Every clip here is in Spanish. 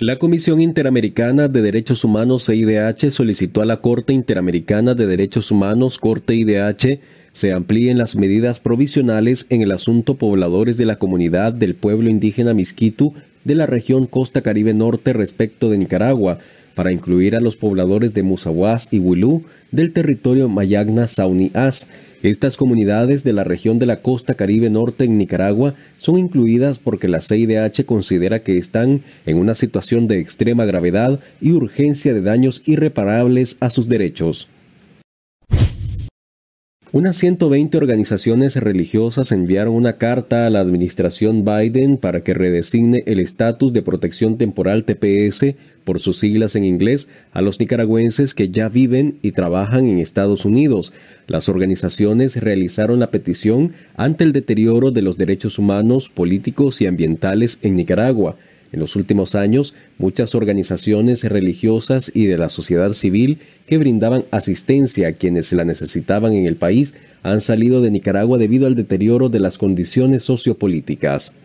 La Comisión Interamericana de Derechos Humanos CIDH solicitó a la Corte Interamericana de Derechos Humanos Corte IDH se amplíen las medidas provisionales en el asunto pobladores de la comunidad del pueblo indígena Misquitu de la región Costa Caribe Norte respecto de Nicaragua para incluir a los pobladores de Musawas y Wilú del territorio Mayagna Saunias. Estas comunidades de la región de la costa caribe norte en Nicaragua son incluidas porque la CIDH considera que están en una situación de extrema gravedad y urgencia de daños irreparables a sus derechos. Unas 120 organizaciones religiosas enviaron una carta a la administración Biden para que redesigne el estatus de protección temporal TPS, por sus siglas en inglés, a los nicaragüenses que ya viven y trabajan en Estados Unidos. Las organizaciones realizaron la petición ante el deterioro de los derechos humanos, políticos y ambientales en Nicaragua. En los últimos años, muchas organizaciones religiosas y de la sociedad civil que brindaban asistencia a quienes la necesitaban en el país han salido de Nicaragua debido al deterioro de las condiciones sociopolíticas.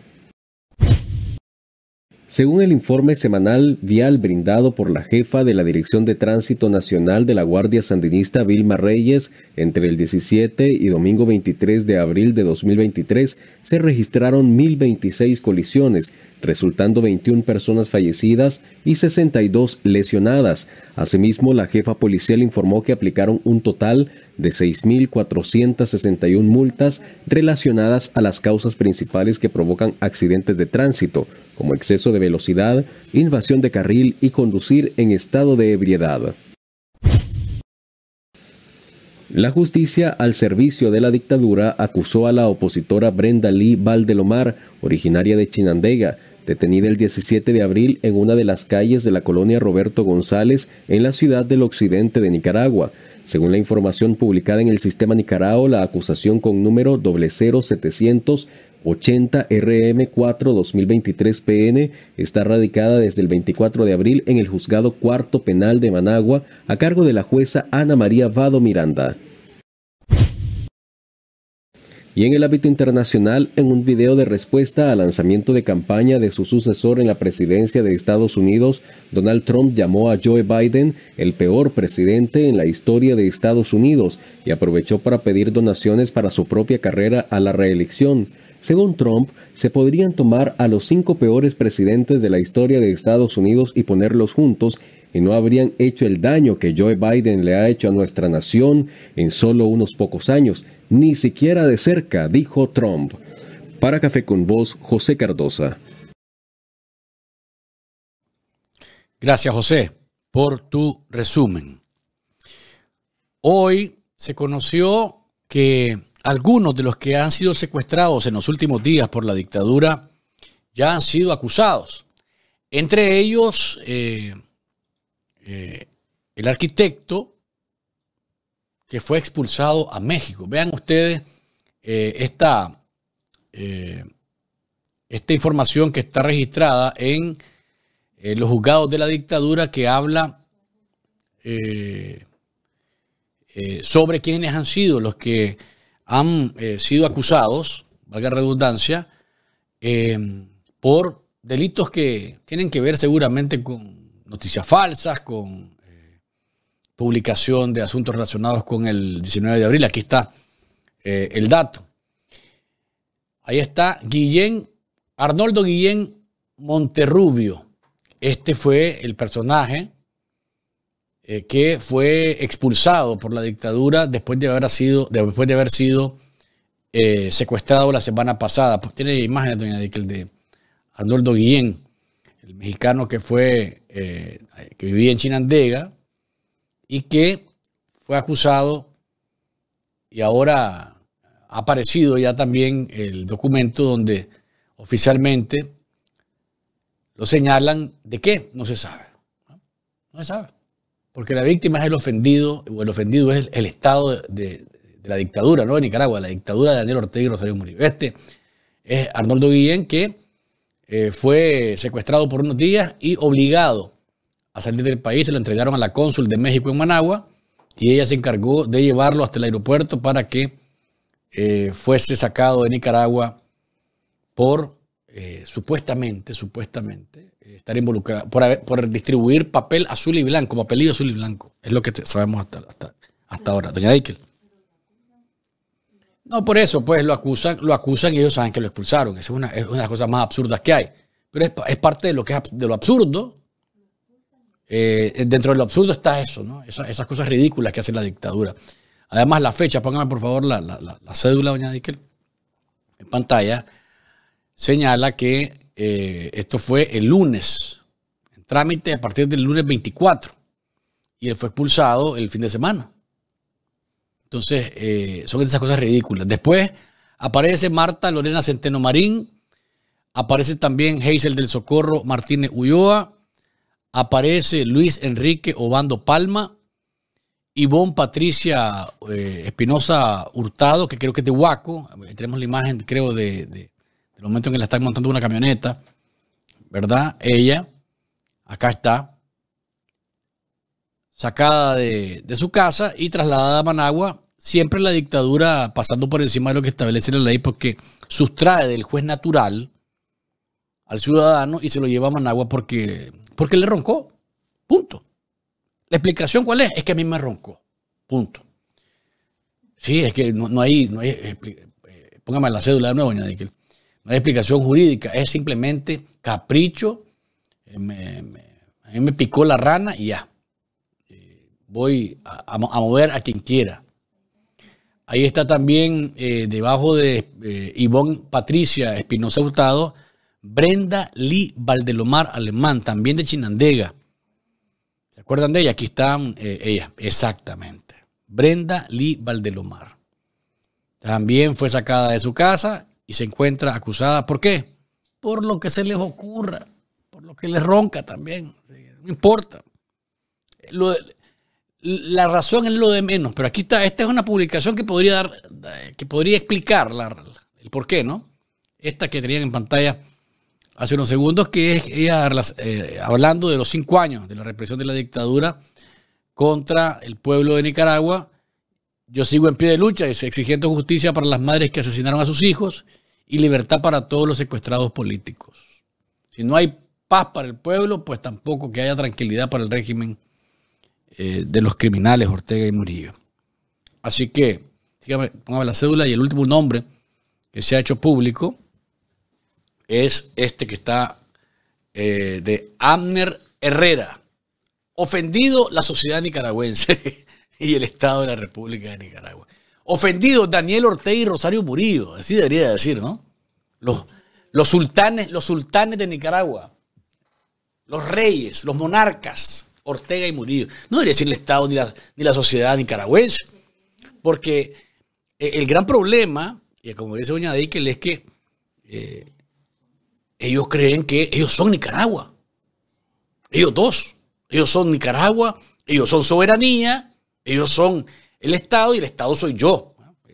Según el informe semanal vial brindado por la jefa de la Dirección de Tránsito Nacional de la Guardia Sandinista Vilma Reyes, entre el 17 y domingo 23 de abril de 2023 se registraron 1.026 colisiones, resultando 21 personas fallecidas y 62 lesionadas. Asimismo, la jefa policial informó que aplicaron un total de 6.461 multas relacionadas a las causas principales que provocan accidentes de tránsito como exceso de velocidad, invasión de carril y conducir en estado de ebriedad. La justicia al servicio de la dictadura acusó a la opositora Brenda Lee Valdelomar, originaria de Chinandega, detenida el 17 de abril en una de las calles de la colonia Roberto González en la ciudad del occidente de Nicaragua. Según la información publicada en el sistema Nicaragua, la acusación con número 00700 80RM4 2023 PN está radicada desde el 24 de abril en el Juzgado Cuarto Penal de Managua a cargo de la jueza Ana María Vado Miranda. Y en el ámbito internacional, en un video de respuesta al lanzamiento de campaña de su sucesor en la presidencia de Estados Unidos, Donald Trump llamó a Joe Biden el peor presidente en la historia de Estados Unidos y aprovechó para pedir donaciones para su propia carrera a la reelección. Según Trump, se podrían tomar a los cinco peores presidentes de la historia de Estados Unidos y ponerlos juntos y no habrían hecho el daño que Joe Biden le ha hecho a nuestra nación en solo unos pocos años, ni siquiera de cerca, dijo Trump. Para Café con Voz, José Cardosa. Gracias, José, por tu resumen. Hoy se conoció que algunos de los que han sido secuestrados en los últimos días por la dictadura ya han sido acusados. Entre ellos, eh, eh, el arquitecto que fue expulsado a México. Vean ustedes eh, esta, esta, información que está registrada en los juzgados de la dictadura que habla sobre quiénes han sido los que han eh, sido acusados, valga redundancia, eh, por delitos que tienen que ver seguramente con noticias falsas, con eh, publicación de asuntos relacionados con el 19 de abril. Aquí está el dato. Ahí está Guillén, Arnoldo Guillén Monterrubio. Este fue el personaje eh, que fue expulsado por la dictadura después de haber sido, después de haber sido eh, secuestrado la semana pasada. Pues tiene imágenes, doña el de Arnoldo Guillén, el mexicano que fue, eh, que vivía en Chinandega y que fue acusado y ahora ha aparecido ya también el documento donde oficialmente lo señalan de qué, no se sabe. No se sabe. Porque la víctima es el ofendido, o el ofendido es el, Estado de, la dictadura, ¿no? De Nicaragua, la dictadura de Daniel Ortega y Rosario Murillo. Este es Arnoldo Guillén, que eh, fue secuestrado por unos días y obligado a salir del país. Se lo entregaron a la cónsul de México en Managua y ella se encargó de llevarlo hasta el aeropuerto para que eh, fuese sacado de Nicaragua por eh, supuestamente, supuestamente, estar involucrada por, distribuir papel azul y blanco, papelillo azul y blanco. Es lo que sabemos hasta, hasta, ahora. Doña Dickel. No, por eso, pues lo acusan, lo acusan y ellos saben que lo expulsaron. Esa es una, de las cosas más absurdas que hay. Pero es, parte de lo que de lo absurdo. Eh, dentro de lo absurdo está eso, ¿no? esas cosas ridículas que hace la dictadura. Además, la fecha, póngame por favor la, cédula, doña Dickel, en pantalla, señala que eh, esto fue el lunes, en trámite a partir del lunes 24. Y él fue expulsado el fin de semana. Entonces, eh, son esas cosas ridículas. Después aparece Marta Lorena Centeno Marín, aparece también Hazel del Socorro Martínez Ulloa, aparece Luis Enrique Obando Palma, Ivonne Patricia eh, Espinosa Hurtado, que creo que es de Huaco, tenemos la imagen, creo, de, el momento en que le están montando una camioneta, ¿verdad? Ella, acá está, sacada de, su casa y trasladada a Managua, siempre la dictadura pasando por encima de lo que establece la ley, porque sustrae del juez natural al ciudadano y se lo lleva a Managua porque, porque le roncó. Punto. La explicación cuál es? Es que a mí me roncó. Punto. Sí, es que no, hay, no hay, eh, eh, Póngame la cédula de nuevo, doña no hay explicación jurídica, es simplemente capricho. Eh, a mí me picó la rana y ya. Eh, voy a, mover a quien quiera. Ahí está también eh, debajo de ivón Ivonne Patricia Espinosa Hurtado, Brenda Lee Valdelomar Alemán, también de Chinandega. ¿Se acuerdan de ella? Aquí está ella, exactamente. Brenda Lee Valdelomar. También fue sacada de su casa y se encuentra acusada. ¿Por qué? Por lo que se les ocurra, por lo que les ronca también. No importa. la razón es lo de menos, pero aquí está, esta es una publicación que podría dar, eh, que podría explicar el por qué, ¿no? Esta que tenían en pantalla hace unos segundos, que es ella eh, hablando de los cinco años de la represión de la dictadura contra el pueblo de Nicaragua. Yo sigo en pie de lucha, exigiendo justicia para las madres que asesinaron a sus hijos y libertad para todos los secuestrados políticos. Si no hay paz para el pueblo, pues tampoco que haya tranquilidad para el régimen eh, de los criminales Ortega y Murillo. Así que, dígame, póngame la cédula y el último nombre que se ha hecho público es este que está eh, de Amner Herrera. Ofendido la sociedad nicaragüense y el Estado de la República de Nicaragua. Ofendidos Daniel Ortega y Rosario Murillo, así debería decir, ¿no? Los, los sultanes, los sultanes de Nicaragua, los reyes, los monarcas, Ortega y Murillo. No debería decir el Estado ni la, ni la sociedad nicaragüense, porque eh, el gran problema, y como dice Doña Deikel, es que eh, ellos creen que ellos son Nicaragua. Ellos dos. Ellos son Nicaragua, ellos son soberanía, ellos son el Estado y el Estado soy yo.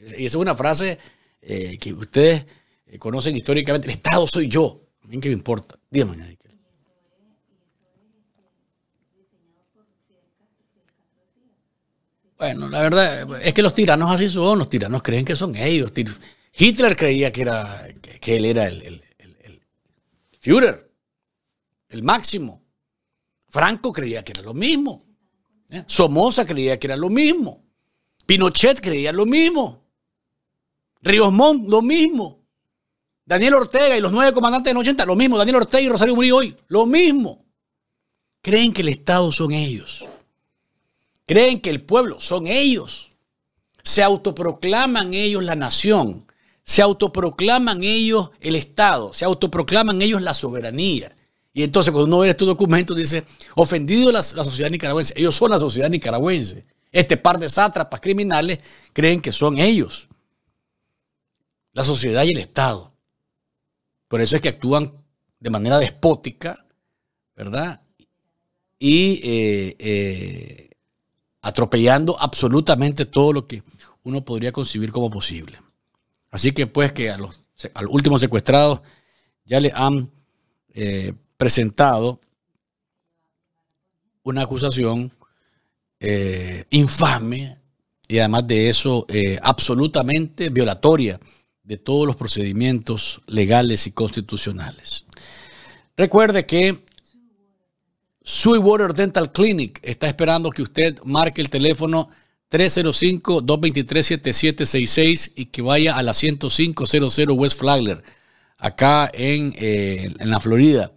Y esa es una frase eh, que ustedes eh, conocen históricamente. El Estado soy yo. A mí qué me importa. Dígame, Bueno, la verdad es que los tiranos así son, los tiranos creen que son ellos. Hitler creía que, era, que él era el, el, el, Führer, el máximo. Franco creía que era lo mismo. ¿eh? Somoza creía que era lo mismo. Pinochet creía lo mismo. Ríos Montt, lo mismo. Daniel Ortega y los nueve comandantes del 80, lo mismo. Daniel Ortega y Rosario Murillo hoy, lo mismo. Creen que el Estado son ellos. Creen que el pueblo son ellos. Se autoproclaman ellos la nación. Se autoproclaman ellos el Estado. Se autoproclaman ellos la soberanía. Y entonces cuando uno ve estos documentos dice, ofendido la, la, sociedad nicaragüense. Ellos son la sociedad nicaragüense. Este par de sátrapas criminales creen que son ellos la sociedad y el Estado. Por eso es que actúan de manera despótica, ¿verdad? Y eh, eh, atropellando absolutamente todo lo que uno podría concebir como posible. Así que pues que a los, últimos ya le han eh, presentado una acusación infame y además de eso absolutamente violatoria de todos los procedimientos legales y constitucionales. Recuerde que Sweetwater Dental Clinic está esperando que usted marque el teléfono 305-223-7766 y que vaya a la 10500 West Flagler, acá en, eh, en la Florida.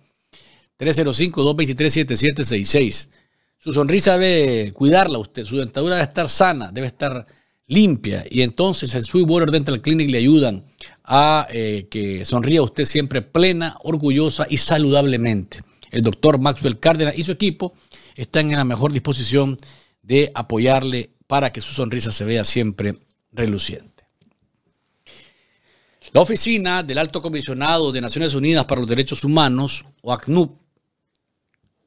305-223-7766. Su sonrisa debe cuidarla usted, su dentadura debe estar sana, debe estar limpia. Y entonces el Sweetwater Dental Clinic le ayudan a eh, que sonría usted siempre plena, orgullosa y saludablemente. El doctor Maxwell Cárdenas y su equipo están en la mejor disposición de apoyarle para que su sonrisa se vea siempre reluciente. La oficina del Alto Comisionado de Naciones Unidas para los Derechos Humanos, o ACNUP,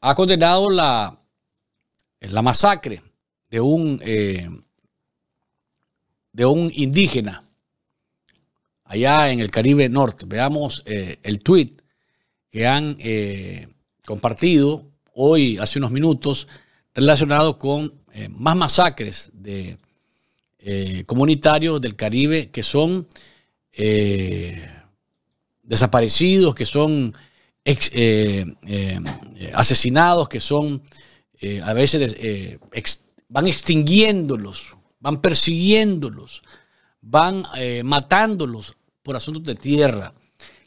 ha condenado la, la masacre de un eh, de un indígena allá en el Caribe Norte. Veamos eh, el tweet que han eh, compartido hoy, hace unos minutos, relacionado con eh, más masacres de comunitarios del Caribe que son desaparecidos, que son asesinados, que son a veces van extinguiéndolos van persiguiéndolos, van eh, matándolos por asuntos de tierra.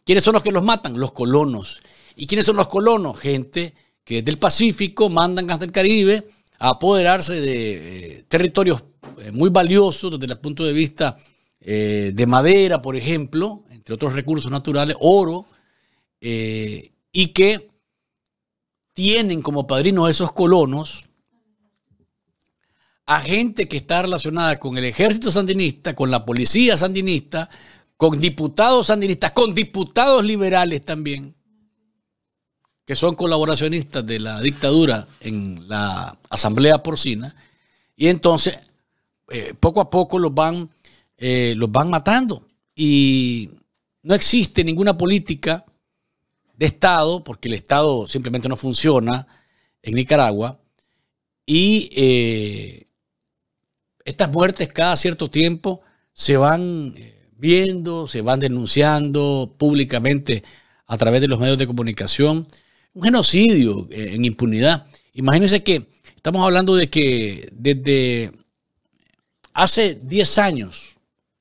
¿Quiénes son los que los matan? Los colonos. ¿Y quiénes son los colonos? Gente que desde el Pacífico mandan hasta el Caribe a apoderarse de eh, territorios eh, muy valiosos desde el punto de vista de madera, por ejemplo, entre otros recursos naturales, oro, y que tienen como a esos colonos a gente que está relacionada con el ejército sandinista, con la policía sandinista, con diputados sandinistas, con diputados liberales también, que son colaboracionistas de la dictadura en la Asamblea Porcina, y entonces eh, poco a poco los van, eh, los van matando. Y no existe ninguna política de Estado, porque el Estado simplemente no funciona en Nicaragua, y eh, estas muertes cada cierto tiempo se van eh, viendo, se van denunciando públicamente a través de los medios de comunicación. Un genocidio eh, en impunidad. Imagínense que estamos hablando de que desde hace 10 años,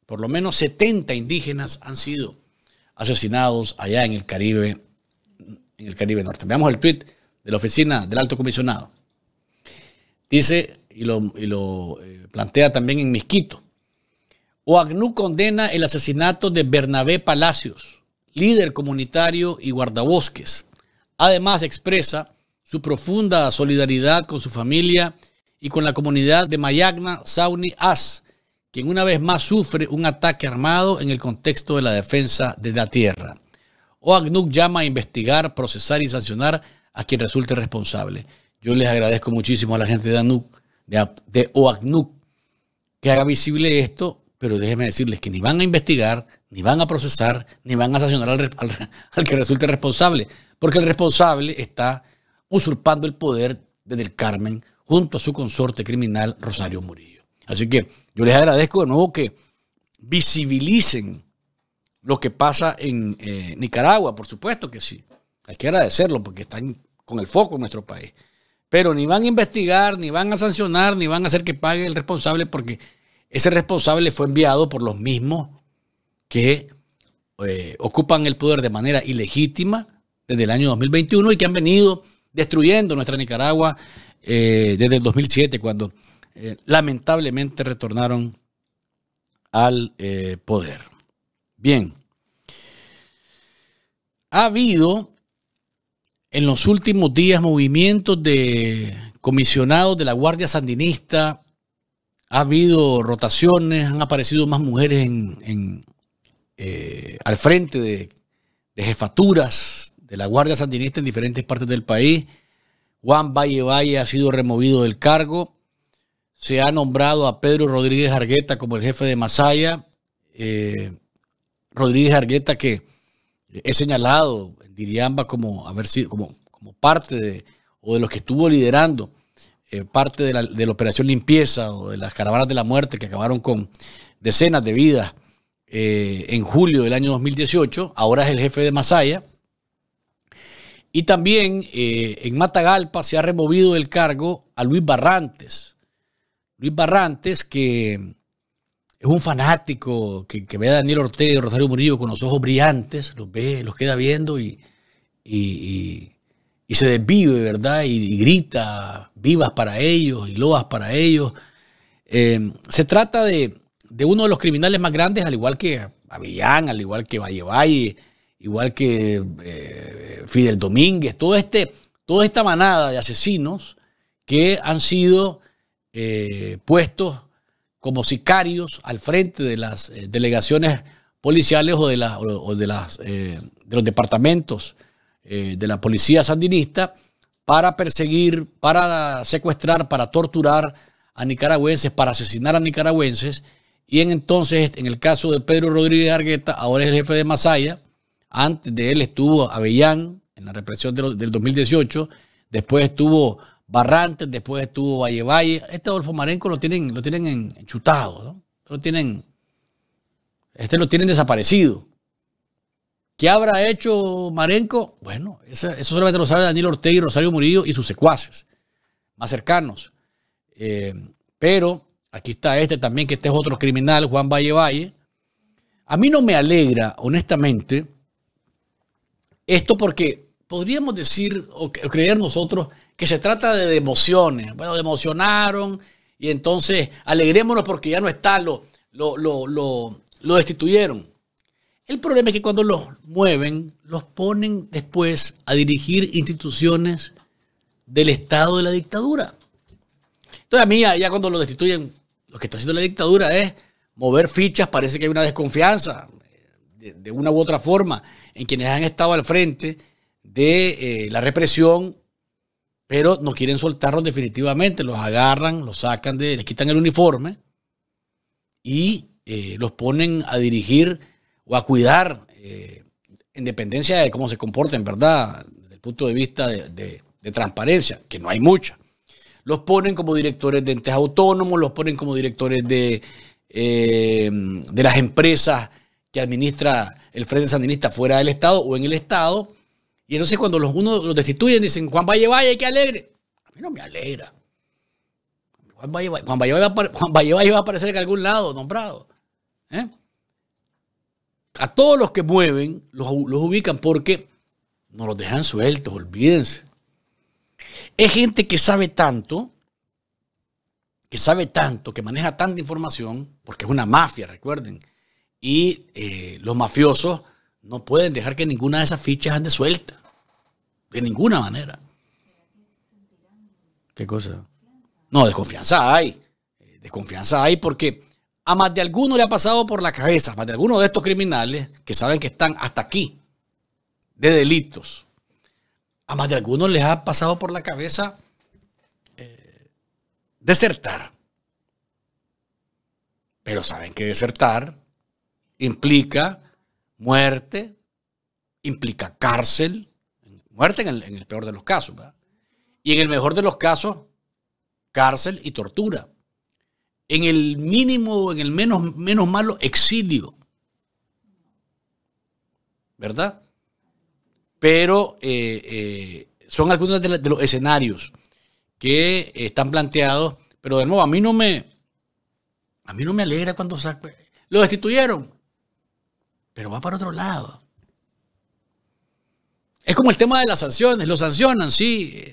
por lo menos 70 indígenas han sido asesinados allá en el Caribe, en el Caribe Norte. Veamos el tuit de la oficina del alto comisionado. Dice, y lo, eh, plantea también en Misquito. OACNU condena el asesinato de Bernabé Palacios, líder comunitario y guardabosques. Además expresa su profunda solidaridad con su familia y con la comunidad de Mayagna Sauni As, quien una vez más sufre un ataque armado en el contexto de la defensa de la tierra. OACNUC llama a investigar, procesar y sancionar a quien resulte responsable. Yo les agradezco muchísimo a la gente de ANUC de, OACNUC que haga visible esto, pero déjenme decirles que ni van a investigar, ni van a procesar, ni van a sancionar al, que resulte responsable, porque el responsable está usurpando el poder desde Carmen junto a su consorte criminal Rosario Murillo. Así que yo les agradezco de nuevo que visibilicen lo que pasa en eh, Nicaragua, por supuesto que sí. Hay que agradecerlo porque están con el foco en nuestro país. Pero ni van a investigar, ni van a sancionar, ni van a hacer que pague el responsable porque ese responsable fue enviado por los mismos que eh, ocupan el poder de manera ilegítima desde el año 2021 y que han venido destruyendo nuestra Nicaragua eh, desde el 2007, cuando eh, lamentablemente retornaron al poder. Bien, ha habido en los últimos días movimientos de comisionados de la Guardia Sandinista, ha habido rotaciones, han aparecido más mujeres en, eh, al frente de, jefaturas de la Guardia Sandinista en diferentes partes del país. Juan Valle Valle ha sido removido del cargo. Se ha nombrado a Pedro Rodríguez Argueta como el jefe de Masaya. Eh, Rodríguez Argueta que He señalado en Diriamba como haber sido como, como parte de, o de los que estuvo liderando eh, parte de la, operación limpieza o de las caravanas de la muerte que acabaron con decenas de vidas eh, en julio del año 2018. Ahora es el jefe de Masaya. Y también eh, en Matagalpa se ha removido del cargo a Luis Barrantes. Luis Barrantes, que es un fanático que, ve a Daniel Ortega y Rosario Murillo con los ojos brillantes, los ve, los queda viendo y, se desvive, ¿verdad? Y, grita vivas para ellos y loas para ellos. Eh, se trata de, uno de los criminales más grandes, al igual que Avillán, al igual que Valle Valle, igual que eh, Fidel Domínguez, todo este, toda esta manada de asesinos que han sido eh, puestos como sicarios al frente de las eh, delegaciones policiales o de, las, eh, de los departamentos eh, de la policía sandinista para perseguir, para secuestrar, para torturar a nicaragüenses, para asesinar a nicaragüenses. Y en entonces, en el caso de Pedro Rodríguez Argueta, ahora es el jefe de Masaya, antes de él estuvo Avellán en la represión del 2018, después estuvo Barrantes, después estuvo Valle Valle. Este Adolfo Marenco lo tienen, lo tienen enchutado, ¿no? Este lo tienen, este lo tienen desaparecido. ¿Qué habrá hecho Marenco? Bueno, eso, solamente lo sabe Daniel Ortega y Rosario Murillo y sus secuaces más cercanos. Eh, pero aquí está este también, que este es otro criminal, Juan Valle Valle. A mí no me alegra, honestamente, esto porque podríamos decir o creer nosotros que se trata de emociones. Bueno, emocionaron y entonces alegrémonos porque ya no está, lo, lo, lo, lo, destituyeron. El problema es que cuando los mueven, los ponen después a dirigir instituciones del Estado de la dictadura. Entonces a mí ya, cuando lo destituyen, lo que está haciendo la dictadura es mover fichas, parece que hay una desconfianza de, una u otra forma en quienes han estado al frente de eh, la represión pero no quieren soltarlos definitivamente, los agarran, los sacan de, les quitan el uniforme y eh, los ponen a dirigir o a cuidar, eh, en dependencia de cómo se comporten, ¿verdad? Desde el punto de vista de, transparencia, que no hay mucha. Los ponen como directores de entes autónomos, los ponen como directores de, eh, de las empresas que administra el Frente Sandinista fuera del Estado o en el Estado, y entonces cuando los unos los destituyen, dicen, Juan Valle Valle, qué alegre. A mí no me alegra. Juan Valle Valle, va a aparecer en algún lado nombrado. ¿eh? A todos los que mueven, los, ubican porque no los dejan sueltos, olvídense. Es gente que sabe tanto, que sabe tanto, que maneja tanta información, porque es una mafia, recuerden. Y eh, los mafiosos no pueden dejar que ninguna de esas fichas ande suelta. De ninguna manera. ¿Qué cosa? No, desconfianza hay. Eh, desconfianza hay porque a más de alguno le ha pasado por la cabeza, a más de alguno de estos criminales que saben que están hasta aquí de delitos. A más de algunos les ha pasado por la cabeza eh, desertar. Pero saben que desertar implica muerte, implica cárcel, muerte en el, peor de los casos, ¿verdad? Y en el mejor de los casos, cárcel y tortura. En el mínimo, en el menos, menos malo, exilio. ¿Verdad? Pero eh, eh, son algunos de, los escenarios que están planteados. Pero de nuevo, a mí no me, a mí no me alegra cuando lo destituyeron pero va para otro lado. Es como el tema de las sanciones. Lo sancionan, sí.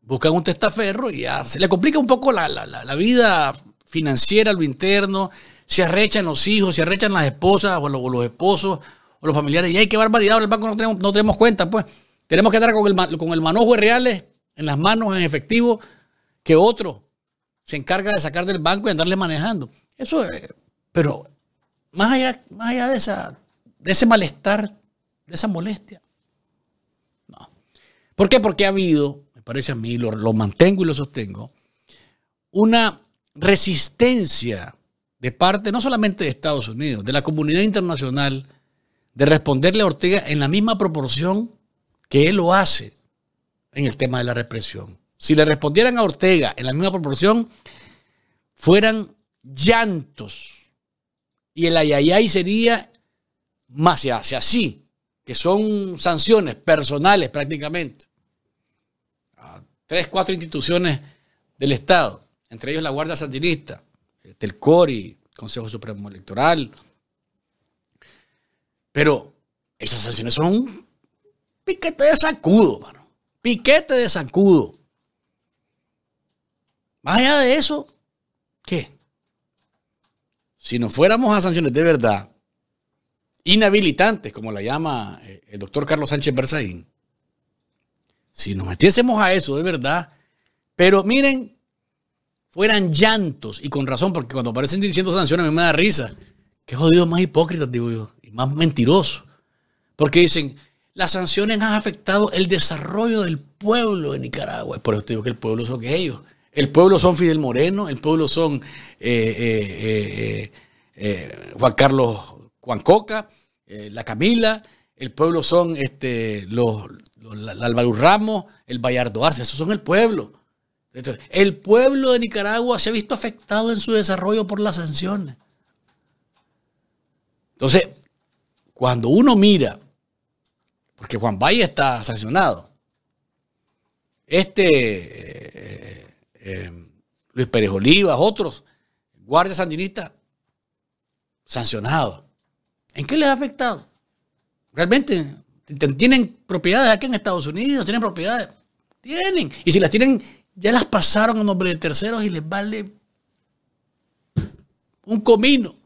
Buscan un testaferro y se le complica un poco la, vida financiera, lo interno. Se arrechan los hijos, se arrechan las esposas o los, esposos o los familiares. Y hay que barbaridad, el banco no tenemos, no tenemos cuenta, pues. Tenemos que andar con el, con el manojo de reales en las manos, en efectivo, que otro se encarga de sacar del banco y andarle manejando. Eso, eh, pero más allá, de, de ese malestar, de esa molestia. No. ¿Por qué? Porque ha habido, me parece a mí, lo, lo mantengo y lo sostengo, una resistencia de parte no solamente de Estados Unidos, de la comunidad internacional, de responderle a Ortega en la misma proporción que él lo hace en el tema de la represión. Si le respondieran a Ortega en la misma proporción, fueran llantos y el ayayay sería más hacia así, que son sanciones personales prácticamente. A tres, cuatro instituciones del Estado, entre ellos la Guardia Sandinista, este, el CORI, Consejo Supremo Electoral. Pero esas sanciones son un piquete de sacudo, mano. Piquete de sacudo. Más allá de eso, ¿qué? si nos fuéramos a sanciones de verdad, inhabilitantes, como la llama eh, el doctor Carlos Sánchez Berzaín, si nos metiésemos a eso de verdad, pero miren, fueran llantos, y con razón, porque cuando aparecen diciendo sanciones a mí me da risa. Qué jodido más hipócrita, digo yo, y más mentiroso. Porque dicen, las sanciones han afectado el desarrollo del pueblo de Nicaragua. Por eso digo que el pueblo son ellos. El pueblo son Fidel Moreno, el pueblo son eh, eh, eh, eh, eh Juan Carlos Juancoca, la Camila, el pueblo son este, los, Álvaro Ramos, el Bayardo Arce, esos son el pueblo. el pueblo de Nicaragua se ha visto afectado en su desarrollo por las sanciones. Entonces, cuando uno mira, porque Juan Valle está sancionado, este eh, Luis Pérez Olivas, otros, guardias sandinistas sancionados. ¿En qué les ha afectado? Realmente tienen propiedades aquí en Estados Unidos, tienen propiedades, tienen. Y si las tienen, ya las pasaron a nombre de terceros y les vale un comino.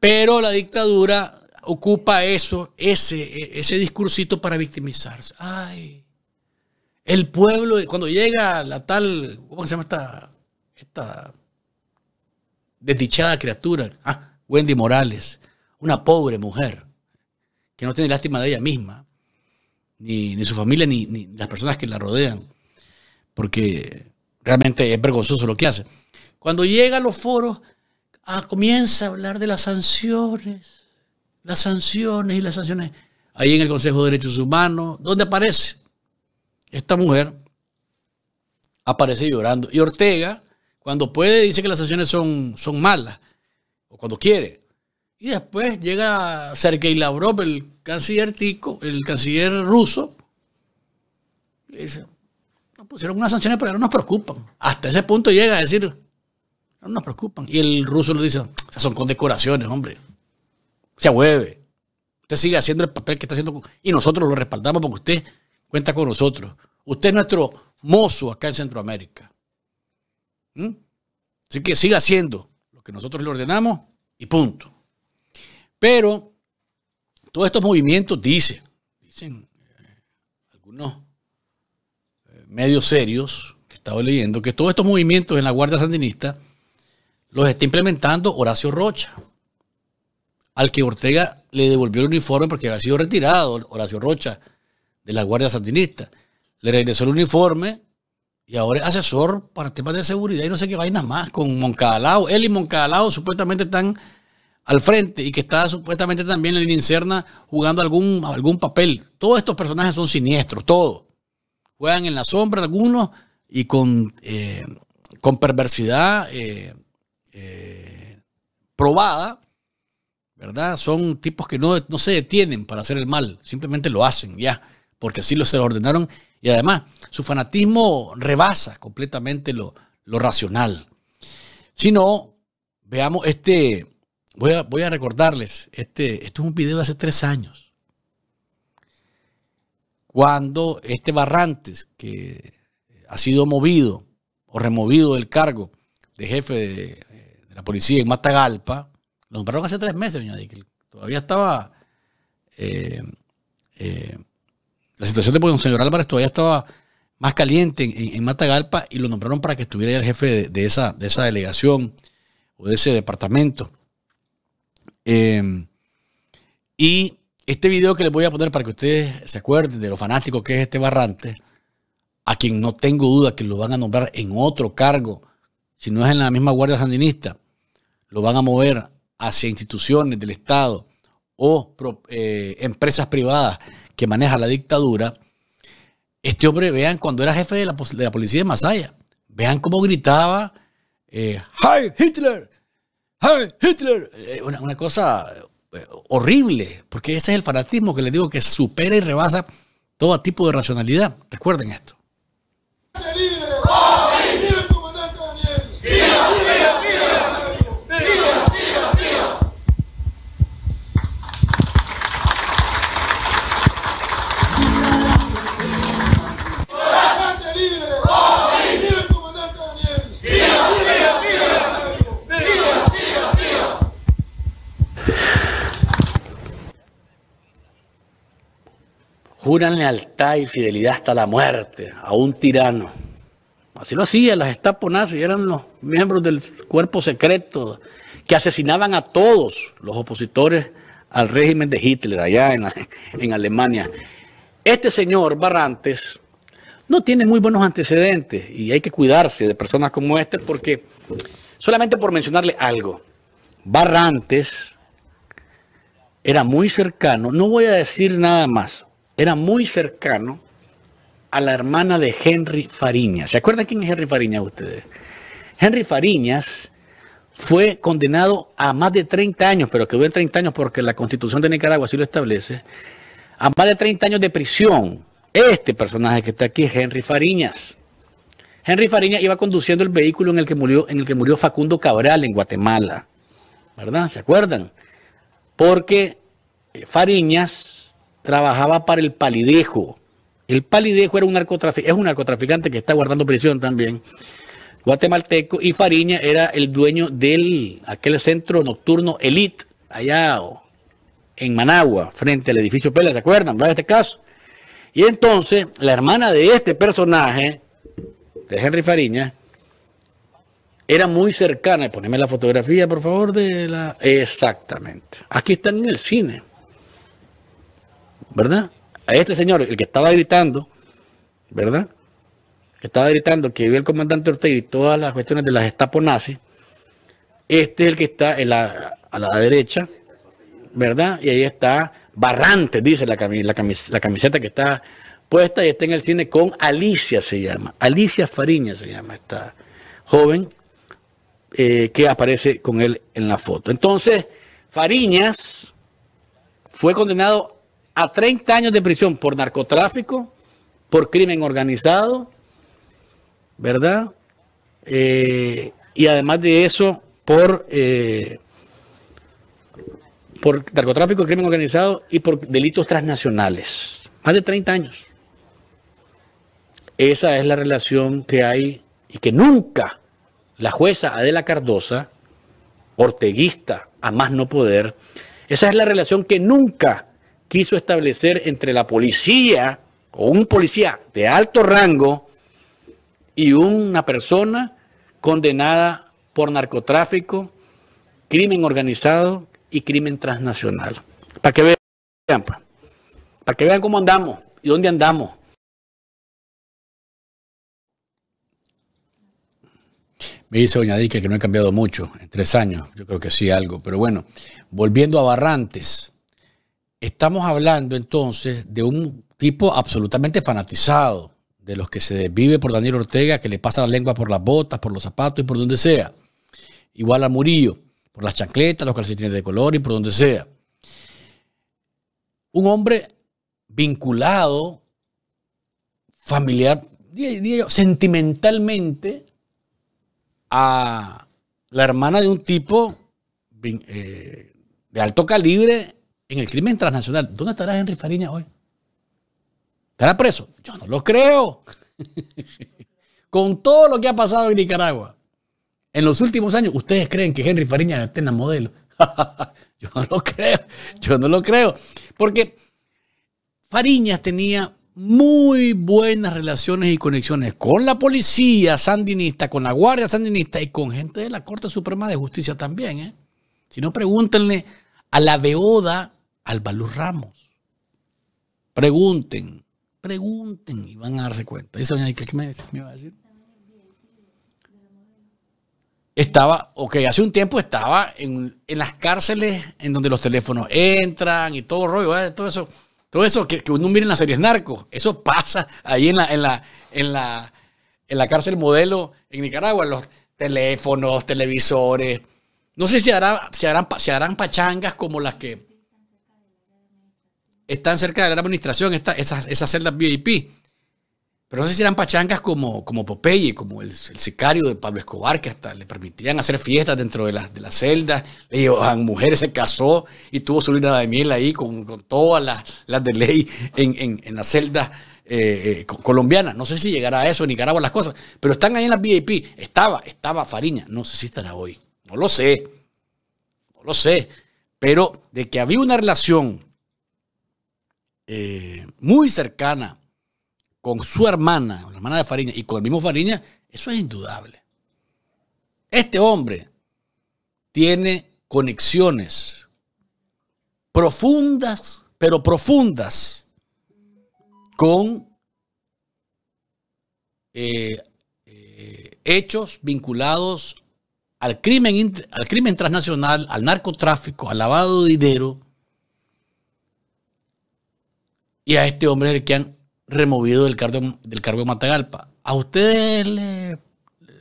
Pero la dictadura ocupa eso, ese, e-, ese discursito para victimizarse. Ay, el pueblo, cuando llega la tal, ¿cómo se llama esta, esta desdichada criatura? Ah, Wendy Morales, una pobre mujer que no tiene lástima de ella misma, ni, su familia, ni, las personas que la rodean, porque realmente es vergonzoso lo que hace. Cuando llega a los foros, ah, comienza a hablar de las sanciones, las sanciones y las sanciones, ahí en el Consejo de Derechos Humanos, ¿dónde aparece? esta mujer aparece llorando. Y Ortega, cuando puede, dice que las sanciones son, son malas, o cuando quiere. Y después llega Sergei Lavrov, el canciller el canciller ruso, y dice, pusieron unas sanciones, pero no nos preocupan. Hasta ese punto llega a decir, no nos preocupan. Y el ruso le dice, son condecoraciones, hombre. Se hueve. Usted sigue haciendo el papel que está haciendo y nosotros lo respaldamos porque usted Cuenta con nosotros. Usted es nuestro mozo acá en Centroamérica. ¿Mm? Así que siga haciendo lo que nosotros le ordenamos y punto. Pero todos estos movimientos dicen, dicen eh, algunos eh, medios serios que he estado leyendo, que todos estos movimientos en la Guardia Sandinista los está implementando Horacio Rocha, al que Ortega le devolvió el uniforme porque había sido retirado Horacio Rocha de la Guardia Sandinista. Le regresó el uniforme y ahora es asesor para temas de seguridad y no sé qué vainas más con Moncadalao, Él y Moncadalao supuestamente están al frente y que está supuestamente también en Inserna jugando algún, algún papel. Todos estos personajes son siniestros, todos. Juegan en la sombra algunos y con, eh, con perversidad eh, eh, probada, ¿verdad? Son tipos que no se detienen para hacer el mal, simplemente lo hacen, ya porque así lo se lo ordenaron. Y además, su fanatismo rebasa completamente lo, racional. Si no, veamos este, voy a, recordarles, este, esto es un video de hace tres años, cuando este Barrantes, que ha sido movido o removido del cargo de jefe de, la policía en Matagalpa, lo nombraron hace tres meses, Todavía estaba eh, eh, la situación de señor Álvarez todavía estaba más caliente en, Matagalpa y lo nombraron para que estuviera el jefe de, esa, delegación o de ese departamento. Em, y este video que les voy a poner para que ustedes se acuerden de lo fanático que es este Barrante, a quien no tengo duda que lo van a nombrar en otro cargo, si no es en la misma Guardia Sandinista, lo van a mover hacia instituciones del Estado o eh, empresas privadas que maneja la dictadura, este hombre, vean, cuando era jefe de la, de la policía de Masaya, vean cómo gritaba, eh, Hitler! ¡Hey Hitler! Eh, una, una, cosa eh, horrible, porque ese es el fanatismo que les digo que supera y rebasa todo tipo de racionalidad. Recuerden esto. Juran lealtad y fidelidad hasta la muerte a un tirano. Así lo hacían las estaponas y eran los miembros del cuerpo secreto que asesinaban a todos los opositores al régimen de Hitler allá en, en Alemania. Este señor Barrantes no tiene muy buenos antecedentes y hay que cuidarse de personas como este porque, solamente por mencionarle algo, Barrantes era muy cercano, no voy a decir nada más, era muy cercano a la hermana de Henry Fariñas. ¿Se acuerdan quién es Henry Fariñas ustedes? Henry Fariñas fue condenado a más de 30 años, pero quedó en 30 años porque la constitución de Nicaragua así lo establece, a más de 30 años de prisión. Este personaje que está aquí es Henry Fariñas. Henry Fariñas iba conduciendo el vehículo en el que murió, en el que murió Facundo Cabral en Guatemala. ¿Verdad? ¿Se acuerdan? Porque eh, Fariñas trabajaba para el palidejo. El palidejo era un narcotraficante, es un narcotraficante que está guardando prisión también, guatemalteco, y Fariña era el dueño del aquel centro nocturno Elite, allá en Managua, frente al edificio Pela, ¿se acuerdan? ¿Verdad? Este caso. Y entonces, la hermana de este personaje, de Henry Fariña, era muy cercana, poneme la fotografía por favor de la... Exactamente. Aquí están en el cine. ¿verdad? A este señor, el que estaba gritando, ¿verdad? estaba gritando que vio el comandante Ortega y todas las cuestiones de las estapos Este es el que está a la derecha, ¿verdad? Y ahí está Barrante, dice la, camiseta que está puesta y está en el cine con Alicia, se llama. Alicia Fariña se llama esta joven eh, que aparece con él en la foto. Entonces, Fariñas fue condenado a 30 años de prisión por narcotráfico, por crimen organizado, ¿verdad? Eh, y además de eso, por, eh, por narcotráfico, crimen organizado y por delitos transnacionales. Más de 30 años. Esa es la relación que hay y que nunca la jueza Adela Cardosa, orteguista a más no poder, esa es la relación que nunca quiso establecer entre la policía o un policía de alto rango y una persona condenada por narcotráfico, crimen organizado y crimen transnacional. Para que vean, para que vean cómo andamos y dónde andamos. Me dice Doña Dique que no he cambiado mucho en tres años. Yo creo que sí, algo. Pero bueno, volviendo a Barrantes. Estamos hablando entonces de un tipo absolutamente fanatizado, de los que se vive por Daniel Ortega, que le pasa la lengua por las botas, por los zapatos y por donde sea. Igual a Murillo, por las chancletas, los calcetines de color y por donde sea. Un hombre vinculado, familiar, sentimentalmente a la hermana de un tipo eh, de alto calibre en el crimen transnacional. ¿Dónde estará Henry Fariña hoy? ¿Estará preso? Yo no lo creo. Con todo lo que ha pasado en Nicaragua en los últimos años, ¿ustedes creen que Henry Fariña esté en la modelo? yo no lo creo. Yo no lo creo. Porque Fariñas tenía muy buenas relaciones y conexiones con la policía sandinista, con la Guardia Sandinista y con gente de la Corte Suprema de Justicia también. ¿eh? Si no, pregúntenle a la deuda al Ramos. Pregunten, pregunten y van a darse cuenta. ¿Eso? ¿qué me, me iba a decir? Estaba, ok, hace un tiempo estaba en, las cárceles en donde los teléfonos entran y todo rollo, todo eso, todo eso que, uno mira en las series narcos, eso pasa ahí en la, en la, en la, en la cárcel modelo en Nicaragua, los teléfonos, televisores. No sé si se harán, si harán pachangas como las que están cerca de la administración, esas, celdas VIP. Pero no sé si eran pachancas como, como Popeye, como el, sicario de Pablo Escobar, que hasta le permitían hacer fiestas dentro de las de la celdas. Le a ah, mujeres, se casó y tuvo su luna de miel ahí con, todas las, de ley en, las celdas eh, eh, colombianas. No sé si llegará a eso en Nicaragua las cosas, pero están ahí en las VIP. Estaba, estaba Fariña. No sé si estará hoy. No lo sé. No lo sé. Pero de que había una relación eh, muy cercana con su hermana, la hermana de Fariña, y con el mismo Fariña, eso es indudable. Este hombre tiene conexiones profundas, pero profundas, con eh, eh, hechos vinculados al crimen, al crimen transnacional, al narcotráfico, al lavado de dinero, y a este hombre es el que han removido del cargo, del cargo de Matagalpa. ¿A ustedes les,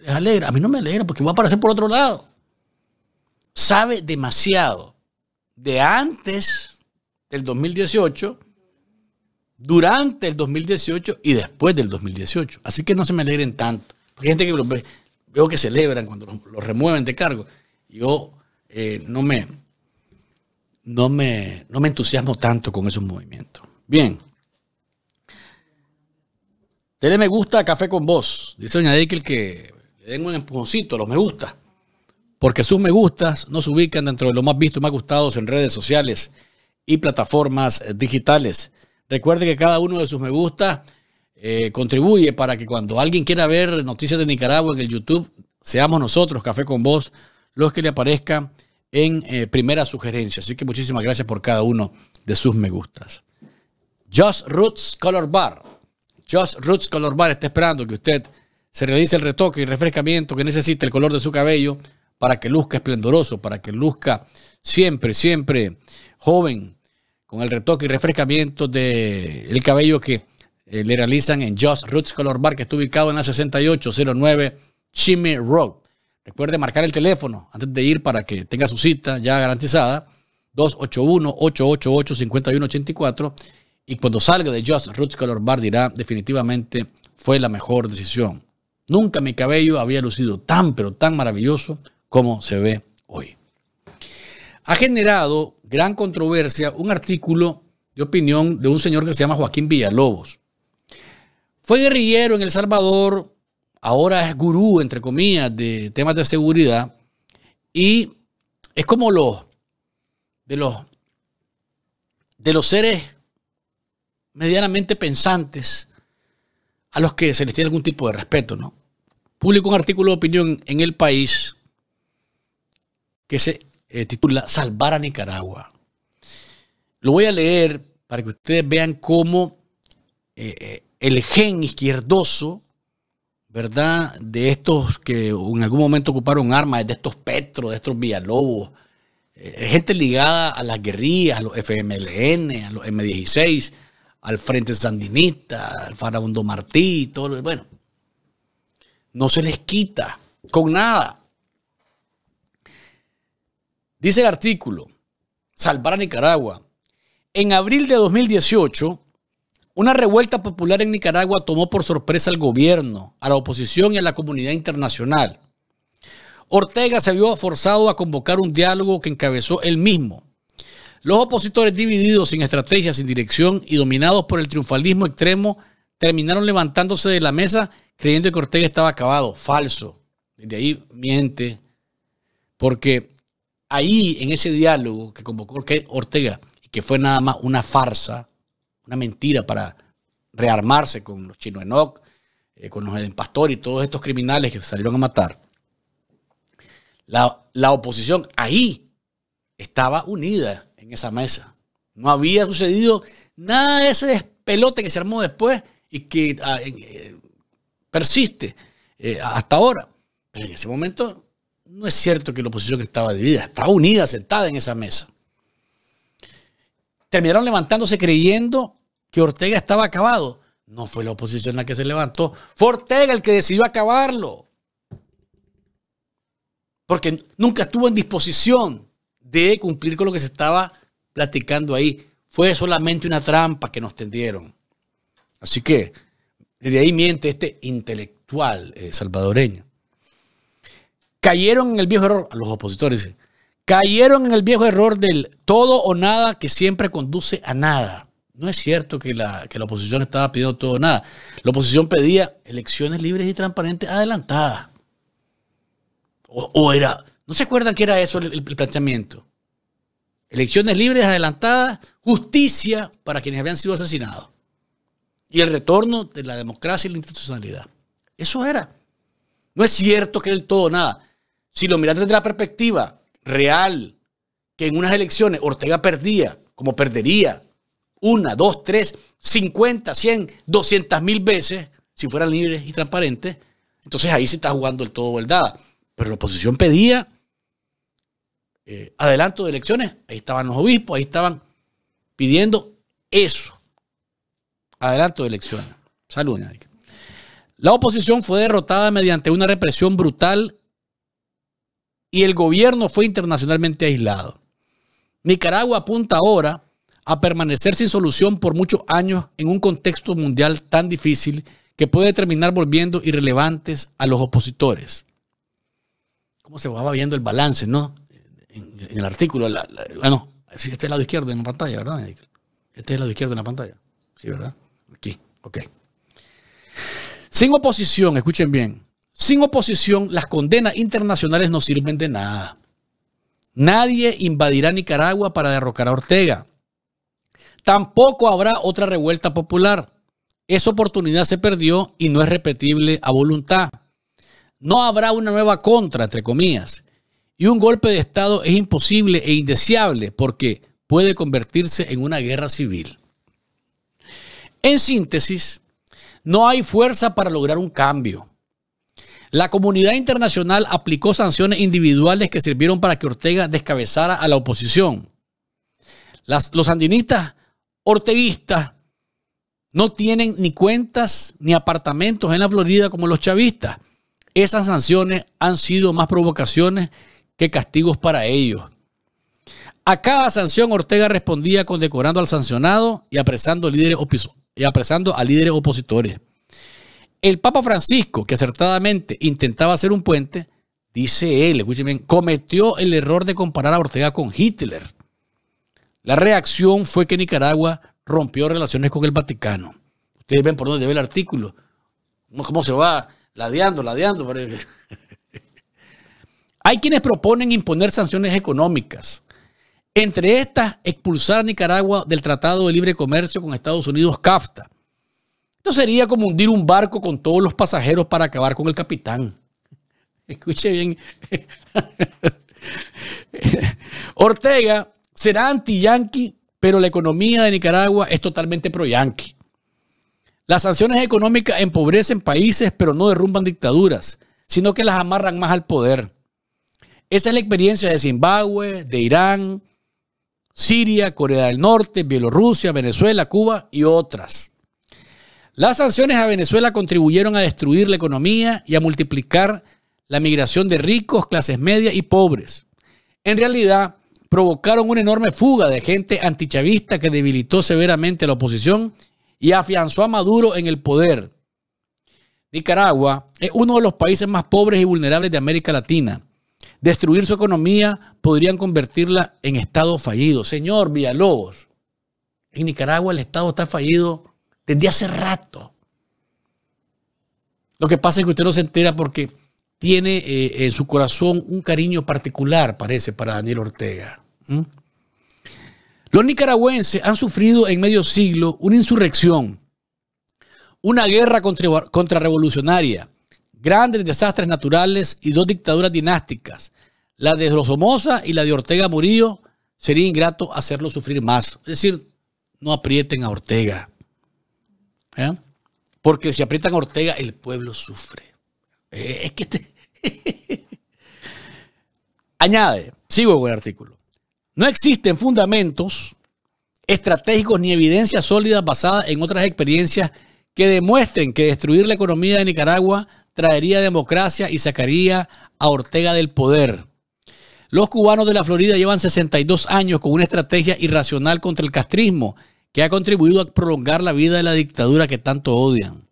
alegra? A mí no me alegra porque va a aparecer por otro lado. Sabe demasiado de antes del 2018, durante el 2018 y después del 2018. Así que no se me alegren tanto. hay gente que veo que celebran cuando lo remueven de cargo. Yo eh, no, me, no, me, no me entusiasmo tanto con esos movimientos. Bien. Dele me gusta a Café con Vos. Dice Doña Dickel que le den un empujoncito a los me gusta. Porque sus me gustas nos ubican dentro de los más vistos y más gustados en redes sociales y plataformas digitales. Recuerde que cada uno de sus me gusta eh, contribuye para que cuando alguien quiera ver noticias de Nicaragua en el YouTube, seamos nosotros, Café con Vos, los que le aparezcan en eh, primera sugerencia. Así que muchísimas gracias por cada uno de sus me gustas. Just Roots Color Bar. Just Roots Color Bar está esperando que usted se realice el retoque y refrescamiento que necesita el color de su cabello para que luzca esplendoroso, para que luzca siempre, siempre joven, con el retoque y refrescamiento del El cabello que eh, le realizan en Just Roots Color Bar, que está ubicado en la 6809 Chimney Road. Recuerde marcar el teléfono antes de ir para que tenga su cita ya garantizada, 281-888-5184 y cuando salga de Just Roots Color Bar dirá, definitivamente fue la mejor decisión. Nunca mi cabello había lucido tan, pero tan maravilloso como se ve hoy. Ha generado gran controversia un artículo de opinión de un señor que se llama Joaquín Villalobos. Fue guerrillero en El Salvador, ahora es gurú, entre comillas, de temas de seguridad, y es como los de los de los seres medianamente pensantes a los que se les tiene algún tipo de respeto, ¿no? Publicó un artículo de opinión en El País que se eh, titula Salvar a Nicaragua. Lo voy a leer para que ustedes vean cómo eh, eh, el gen izquierdoso, ¿verdad? De estos que en algún momento ocuparon armas, de estos Petro, de estos Villalobos, gente ligada a las guerrillas, a los FMLN, a los M16, al Frente Sandinista, al Farabundo Martí, todo lo, bueno. No se les quita con nada. Dice el artículo, Salvar a Nicaragua. En abril de 2018, una revuelta popular en Nicaragua tomó por sorpresa al gobierno, a la oposición y a la comunidad internacional. Ortega se vio forzado a convocar un diálogo que encabezó él mismo los opositores divididos, sin estrategia, sin dirección y dominados por el triunfalismo extremo, terminaron levantándose de la mesa creyendo que Ortega estaba acabado. Falso. Desde ahí miente. Porque ahí, en ese diálogo que convocó Ortega, y que fue nada más una farsa, una mentira para rearmarse con los chinos eh, con los Eden y todos estos criminales que salieron a matar, la, la oposición ahí estaba unida en esa mesa. No había sucedido nada de ese despelote que se armó después y que ah, eh, eh, persiste eh, hasta ahora. Pero en ese momento no es cierto que la oposición estaba dividida, estaba unida, sentada en esa mesa. Terminaron levantándose creyendo que Ortega estaba acabado. No fue la oposición la que se levantó, fue Ortega el que decidió acabarlo. Porque nunca estuvo en disposición de cumplir con lo que se estaba platicando ahí. Fue solamente una trampa que nos tendieron. Así que desde ahí miente este intelectual eh, salvadoreño. Cayeron en el viejo error, los opositores, cayeron en el viejo error del todo o nada que siempre conduce a nada. No es cierto que la, oposición estaba pidiendo todo o nada. La oposición pedía elecciones libres y transparentes adelantadas. o era ¿No se acuerdan que era eso el, planteamiento? Elecciones libres, adelantadas, justicia para quienes habían sido asesinados. Y el retorno de la democracia y la institucionalidad. Eso era. No es cierto que era el todo nada. Si lo miras desde la perspectiva real, que en unas elecciones Ortega perdía, como perdería, una, dos, tres, cincuenta, cien, doscientas mil veces, si fueran libres y transparentes, entonces ahí se está jugando el todo o el nada. Pero la oposición pedía eh, adelanto de elecciones, ahí estaban los obispos, ahí estaban pidiendo eso. Adelanto de elecciones. Salud, La oposición fue derrotada mediante una represión brutal y el gobierno fue internacionalmente aislado. Nicaragua apunta ahora a permanecer sin solución por muchos años en un contexto mundial tan difícil que puede terminar volviendo irrelevantes a los opositores. ¿Cómo se va viendo el balance, no? en, el artículo. La, bueno, ah, este es el lado izquierdo en la pantalla, ¿verdad, Este es el lado izquierdo en la pantalla. Sí, ¿verdad? Aquí, ok. Sin oposición, escuchen bien. Sin oposición, las condenas internacionales no sirven de nada. Nadie invadirá Nicaragua para derrocar a Ortega. Tampoco habrá otra revuelta popular. Esa oportunidad se perdió y no es repetible a voluntad. No habrá una nueva contra, entre comillas. Y un golpe de Estado es imposible e indeseable porque puede convertirse en una guerra civil. En síntesis, no hay fuerza para lograr un cambio. La comunidad internacional aplicó sanciones individuales que sirvieron para que Ortega descabezara a la oposición. los sandinistas orteguistas no tienen ni cuentas ni apartamentos en la Florida como los chavistas. Esas sanciones han sido más provocaciones Qué castigos para ellos. A cada sanción Ortega respondía condecorando al sancionado y apresando, líderes a líderes opositores. El Papa Francisco, que acertadamente intentaba hacer un puente, dice él, escúcheme, cometió el error de comparar a Ortega con Hitler. La reacción fue que Nicaragua rompió relaciones con el Vaticano. Ustedes ven por dónde ve el artículo. ¿Cómo se va? Ladeando, ladeando. Hay quienes proponen imponer sanciones económicas. Entre estas, expulsar a Nicaragua del Tratado de Libre Comercio con Estados Unidos, CAFTA. Esto sería como hundir un barco con todos los pasajeros para acabar con el capitán. Escuche bien. Ortega será anti-yanqui, pero la economía de Nicaragua es totalmente pro-yanqui. Las sanciones económicas empobrecen países, pero no derrumban dictaduras, sino que las amarran más al poder. Esa es la experiencia de Zimbabue, de Irán, Siria, Corea del Norte, Bielorrusia, Venezuela, Cuba y otras. Las sanciones a Venezuela contribuyeron a destruir la economía y a multiplicar la migración de ricos, clases medias y pobres. En realidad, provocaron una enorme fuga de gente antichavista que debilitó severamente la oposición y afianzó a Maduro en el poder. Nicaragua es uno de los países más pobres y vulnerables de América Latina destruir su economía, podrían convertirla en Estado fallido. Señor Villalobos, en Nicaragua el Estado está fallido desde hace rato. Lo que pasa es que usted no se entera porque tiene eh, en su corazón un cariño particular, parece, para Daniel Ortega. Los nicaragüenses han sufrido en medio siglo una insurrección, una guerra contrarrevolucionaria, grandes desastres naturales y dos dictaduras dinásticas, la de los y la de Ortega Murillo, sería ingrato hacerlo sufrir más. Es decir, no aprieten a Ortega. Porque si aprietan a Ortega, el pueblo sufre. Eh, es que te... Este Añade, sigo con el artículo. No existen fundamentos estratégicos ni evidencias sólidas basadas en otras experiencias que demuestren que destruir la economía de Nicaragua traería democracia y sacaría a Ortega del poder. Los cubanos de la Florida llevan 62 años con una estrategia irracional contra el castrismo que ha contribuido a prolongar la vida de la dictadura que tanto odian.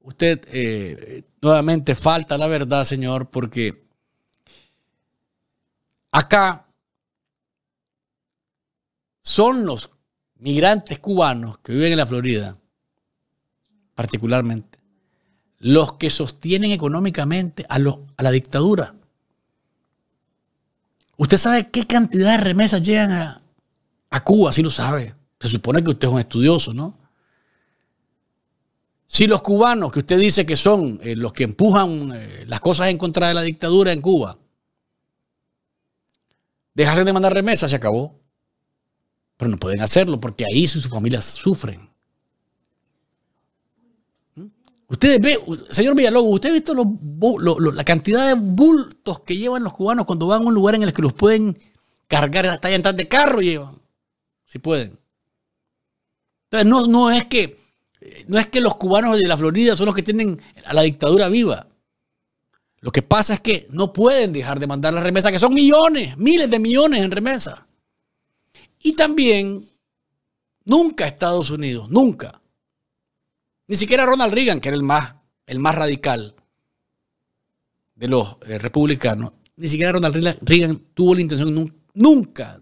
Usted eh, nuevamente falta la verdad, señor, porque acá son los migrantes cubanos que viven en la Florida, particularmente, los que sostienen económicamente a, la dictadura. ¿Usted sabe qué cantidad de remesas llegan a, Cuba? si lo sabe. Se supone que usted es un estudioso, ¿no? Si los cubanos, que usted dice que son eh, los que empujan eh, las cosas en contra de la dictadura en Cuba, dejasen de mandar remesas, se acabó. Pero no pueden hacerlo porque ahí sus familias sufren. Ustedes ven, señor Villalobos, ¿usted ha visto la cantidad de bultos que llevan los cubanos cuando van a un lugar en el que los pueden cargar hasta llantas de carro llevan? Si pueden. Entonces no, es que no es que los cubanos de la Florida son los que tienen a la dictadura viva. Lo que pasa es que no pueden dejar de mandar las remesas, que son millones, miles de millones en remesas. Y también, nunca Estados Unidos, nunca ni siquiera Ronald Reagan, que era el más, el más radical de los eh, republicanos, ni siquiera Ronald Reagan tuvo la intención nunca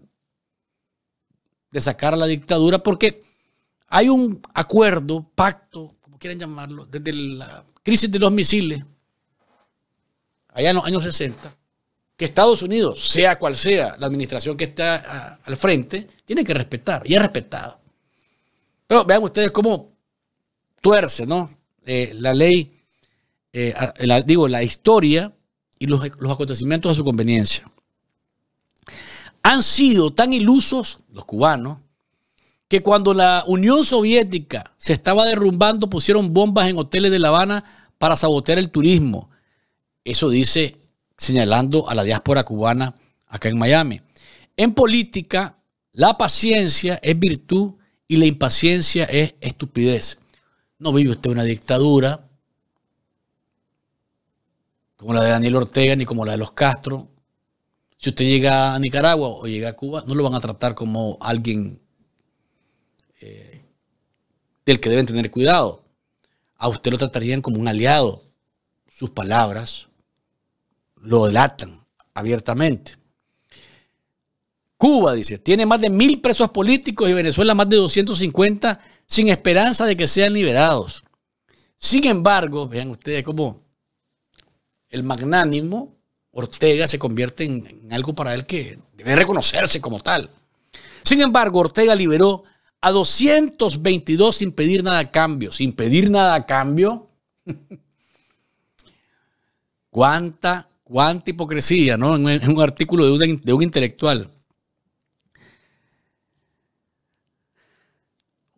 de sacar a la dictadura porque hay un acuerdo, pacto, como quieran llamarlo, desde la crisis de los misiles, allá en los años 60, que Estados Unidos, sea cual sea la administración que está al frente, tiene que respetar y ha respetado. Pero vean ustedes cómo tuerce, ¿no? Eh, la ley, eh, digo, la historia y los acontecimientos a su conveniencia. Han sido tan ilusos los cubanos que cuando la Unión Soviética se estaba derrumbando pusieron bombas en hoteles de La Habana para sabotear el turismo. Eso dice señalando a la diáspora cubana acá en Miami. En política, la paciencia es virtud y la impaciencia es estupidez. No vive usted una dictadura como la de Daniel Ortega ni como la de los Castro. Si usted llega a Nicaragua o llega a Cuba, no lo van a tratar como alguien eh, del que deben tener cuidado. A usted lo tratarían como un aliado. Sus palabras lo delatan abiertamente. Cuba, dice, tiene más de mil presos políticos y Venezuela más de 250 sin esperanza de que sean liberados. Sin embargo, vean ustedes cómo el magnánimo Ortega se convierte en, algo para él que debe reconocerse como tal. Sin embargo, Ortega liberó a 222 sin pedir nada a cambio. Sin pedir nada a cambio. ¿Cuánta, cuánta hipocresía, ¿no? En un, artículo de un intelectual.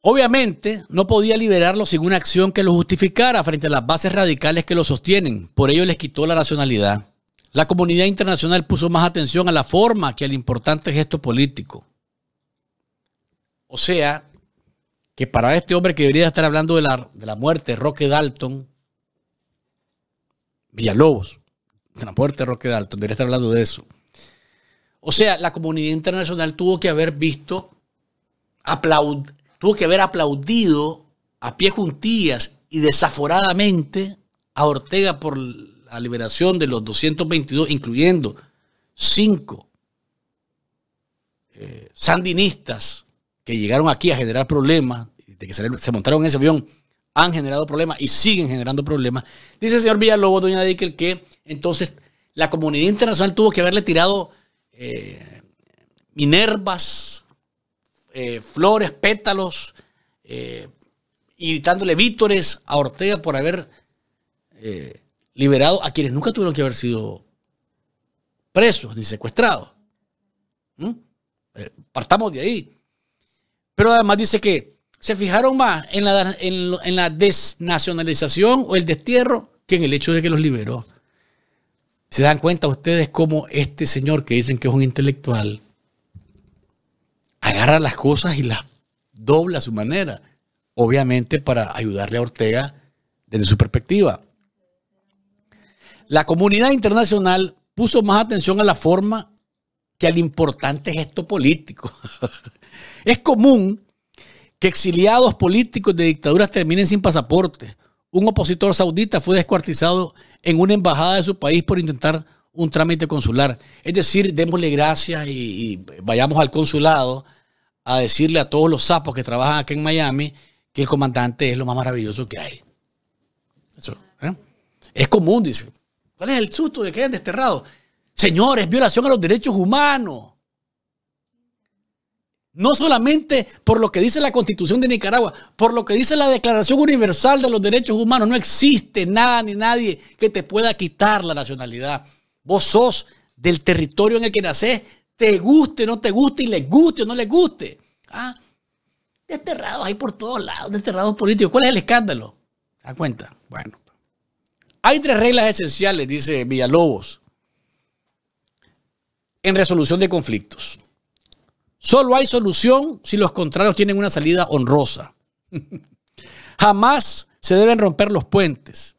Obviamente, no podía liberarlo sin una acción que lo justificara frente a las bases radicales que lo sostienen. Por ello les quitó la nacionalidad. La comunidad internacional puso más atención a la forma que al importante gesto político. O sea, que para este hombre que debería estar hablando de la, de la muerte de Roque Dalton, Villalobos, de la muerte de Roque Dalton, debería estar hablando de eso. O sea, la comunidad internacional tuvo que haber visto, aplaudir tuvo que haber aplaudido a pie juntillas y desaforadamente a Ortega por la liberación de los 222, incluyendo cinco eh, sandinistas que llegaron aquí a generar problemas, de que se, montaron en ese avión, han generado problemas y siguen generando problemas. Dice el señor Villalobos, doña Dickel, que entonces la comunidad internacional tuvo que haberle tirado eh, minervas eh, flores, pétalos, y eh, vítores a Ortega por haber eh, liberado a quienes nunca tuvieron que haber sido presos ni secuestrados. ¿Mm? partamos de ahí. Pero además dice que se fijaron más en la, en la desnacionalización o el destierro que en el hecho de que los liberó. ¿Se dan cuenta ustedes cómo este señor que dicen que es un intelectual agarra las cosas y las dobla a su manera, obviamente para ayudarle a Ortega desde su perspectiva. La comunidad internacional puso más atención a la forma que al importante gesto político. es común que exiliados políticos de dictaduras terminen sin pasaporte. Un opositor saudita fue descuartizado en una embajada de su país por intentar un trámite consular. Es decir, démosle gracias y, y vayamos al consulado a decirle a todos los sapos que trabajan aquí en Miami que el comandante es lo más maravilloso que hay. ¿Eh? Es común, dice. ¿Cuál es el susto de que hayan desterrado? Señores, violación a los derechos humanos. No solamente por lo que dice la Constitución de Nicaragua, por lo que dice la Declaración Universal de los Derechos Humanos, no existe nada ni nadie que te pueda quitar la nacionalidad. Vos sos del territorio en el que nacés, te guste, o no te guste, y les guste o no les guste. ¿Ah? Desterrados ahí por todos lados, desterrados políticos. ¿Cuál es el escándalo? ¿Se cuenta? Bueno. Hay tres reglas esenciales, dice Villalobos, en resolución de conflictos. Solo hay solución si los contrarios tienen una salida honrosa. Jamás se deben romper los puentes.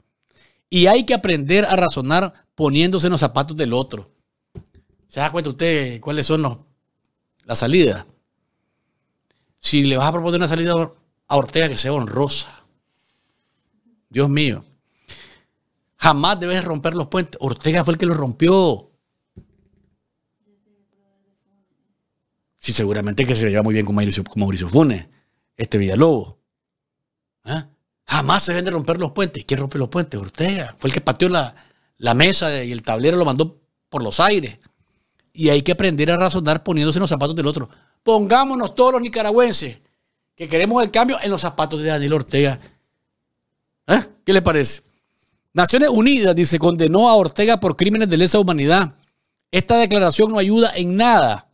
Y hay que aprender a razonar poniéndose en los zapatos del otro. ¿Se da cuenta usted cuáles son las salidas? Si le vas a proponer una salida a Ortega que sea honrosa. Dios mío. Jamás debes romper los puentes. Ortega fue el que los rompió. Sí, seguramente que se le lleva muy bien con Mauricio, con Funes, este Villalobos. ¿Ah? Jamás se deben de romper los puentes. ¿Quién rompe los puentes? Ortega. Fue el que pateó la, la mesa y el tablero lo mandó por los aires y hay que aprender a razonar poniéndose en los zapatos del otro. Pongámonos todos los nicaragüenses que queremos el cambio en los zapatos de Daniel Ortega. ¿Eh? ¿Qué le parece? Naciones Unidas, dice, condenó a Ortega por crímenes de lesa humanidad. Esta declaración no ayuda en nada.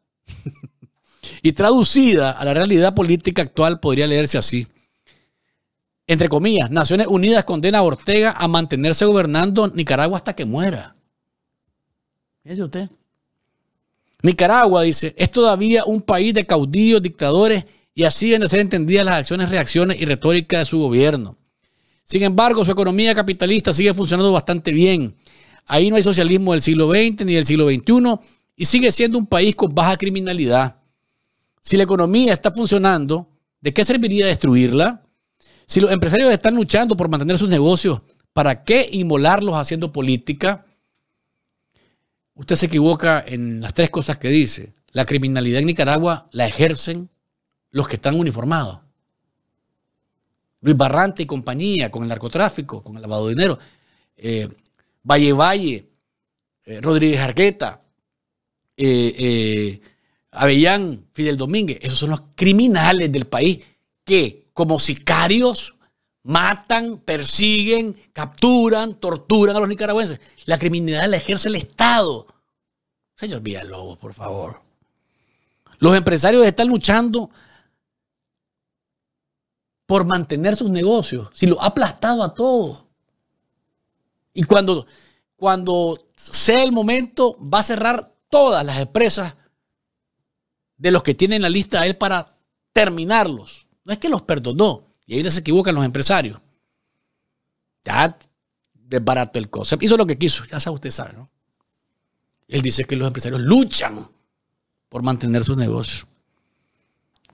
y traducida a la realidad política actual podría leerse así. Entre comillas, Naciones Unidas condena a Ortega a mantenerse gobernando Nicaragua hasta que muera. dice usted. Nicaragua, dice, es todavía un país de caudillos, dictadores, y así deben de ser entendidas las acciones, reacciones y retórica de su gobierno. Sin embargo, su economía capitalista sigue funcionando bastante bien. Ahí no hay socialismo del siglo XX ni del siglo XXI y sigue siendo un país con baja criminalidad. Si la economía está funcionando, ¿de qué serviría destruirla? Si los empresarios están luchando por mantener sus negocios, ¿para qué inmolarlos haciendo política? Usted se equivoca en las tres cosas que dice. La criminalidad en Nicaragua la ejercen los que están uniformados. Luis Barrante y compañía, con el narcotráfico, con el lavado de dinero. Eh, Valle Valle, eh, Rodríguez Arqueta, eh, Avellán, Fidel Domínguez. Esos son los criminales del país que, como sicarios, matan, persiguen, capturan, torturan a los nicaragüenses. La criminalidad la ejerce el Estado. Señor Villalobos, por favor. Los empresarios están luchando por mantener sus negocios, si lo ha aplastado a todos. Y cuando, cuando sea el momento, va a cerrar todas las empresas de los que tienen la lista a él para terminarlos. No es que los perdonó, y ahí se equivocan los empresarios. Ya desbarató el concepto. Hizo lo que quiso, ya sabe, usted sabe, ¿no? Él dice que los empresarios luchan por mantener su negocio.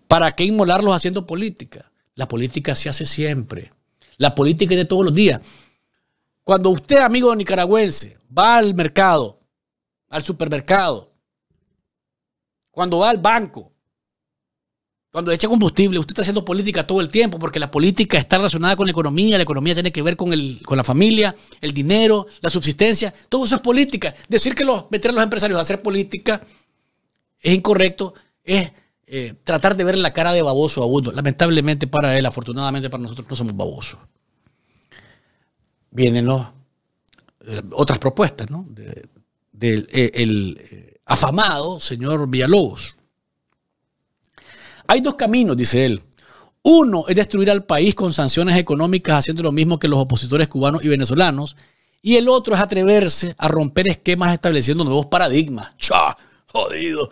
¿Para qué inmolarlos haciendo política? La política se hace siempre. La política es de todos los días. Cuando usted, amigo nicaragüense, va al mercado, al supermercado, cuando va al banco, cuando echa combustible, usted está haciendo política todo el tiempo, porque la política está relacionada con la economía, la economía tiene que ver con, con la familia, el dinero, la subsistencia, todo eso es política. Decir que los, meter a los empresarios a hacer política es incorrecto, es eh, tratar de ver la cara de baboso a uno. Lamentablemente para él, afortunadamente para nosotros no somos babosos. Vienen eh, otras propuestas, ¿no? Del eh, afamado señor Villalobos hay dos caminos, dice él. Uno es destruir al país con sanciones económicas haciendo lo mismo que los opositores cubanos y venezolanos. Y el otro es atreverse a romper esquemas estableciendo nuevos paradigmas. ¡Cha! Jodido.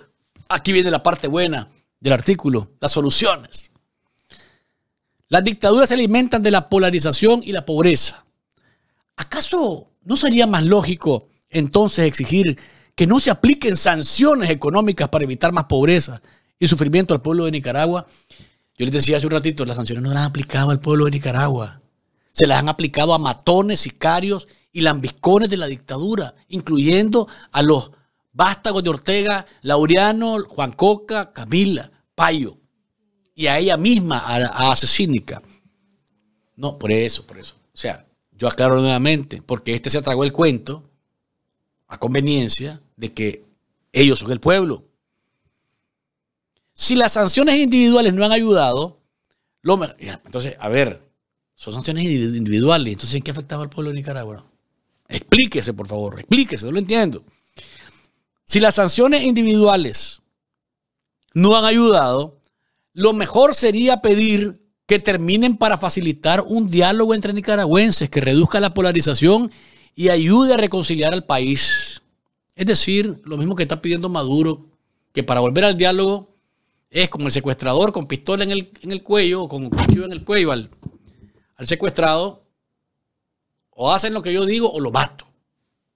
Aquí viene la parte buena del artículo, las soluciones. Las dictaduras se alimentan de la polarización y la pobreza. ¿Acaso no sería más lógico entonces exigir que no se apliquen sanciones económicas para evitar más pobreza, y sufrimiento al pueblo de Nicaragua. Yo les decía hace un ratito, las sanciones no las han aplicado al pueblo de Nicaragua. Se las han aplicado a matones, sicarios y lambiscones de la dictadura, incluyendo a los vástagos de Ortega, Laureano, Juan Coca, Camila, Payo. Y a ella misma, a, a Asesínica. No, por eso, por eso. O sea, yo aclaro nuevamente, porque este se atragó el cuento a conveniencia de que ellos son el pueblo. Si las sanciones individuales no han ayudado, entonces, a ver, son sanciones individuales, entonces ¿en qué afectaba al pueblo de Nicaragua? Explíquese, por favor, explíquese, no lo entiendo. Si las sanciones individuales no han ayudado, lo mejor sería pedir que terminen para facilitar un diálogo entre nicaragüenses que reduzca la polarización y ayude a reconciliar al país. Es decir, lo mismo que está pidiendo Maduro, que para volver al diálogo es como el secuestrador con pistola en el, cuello o con un cuchillo en el cuello al, al secuestrado. O hacen lo que yo digo o lo mato.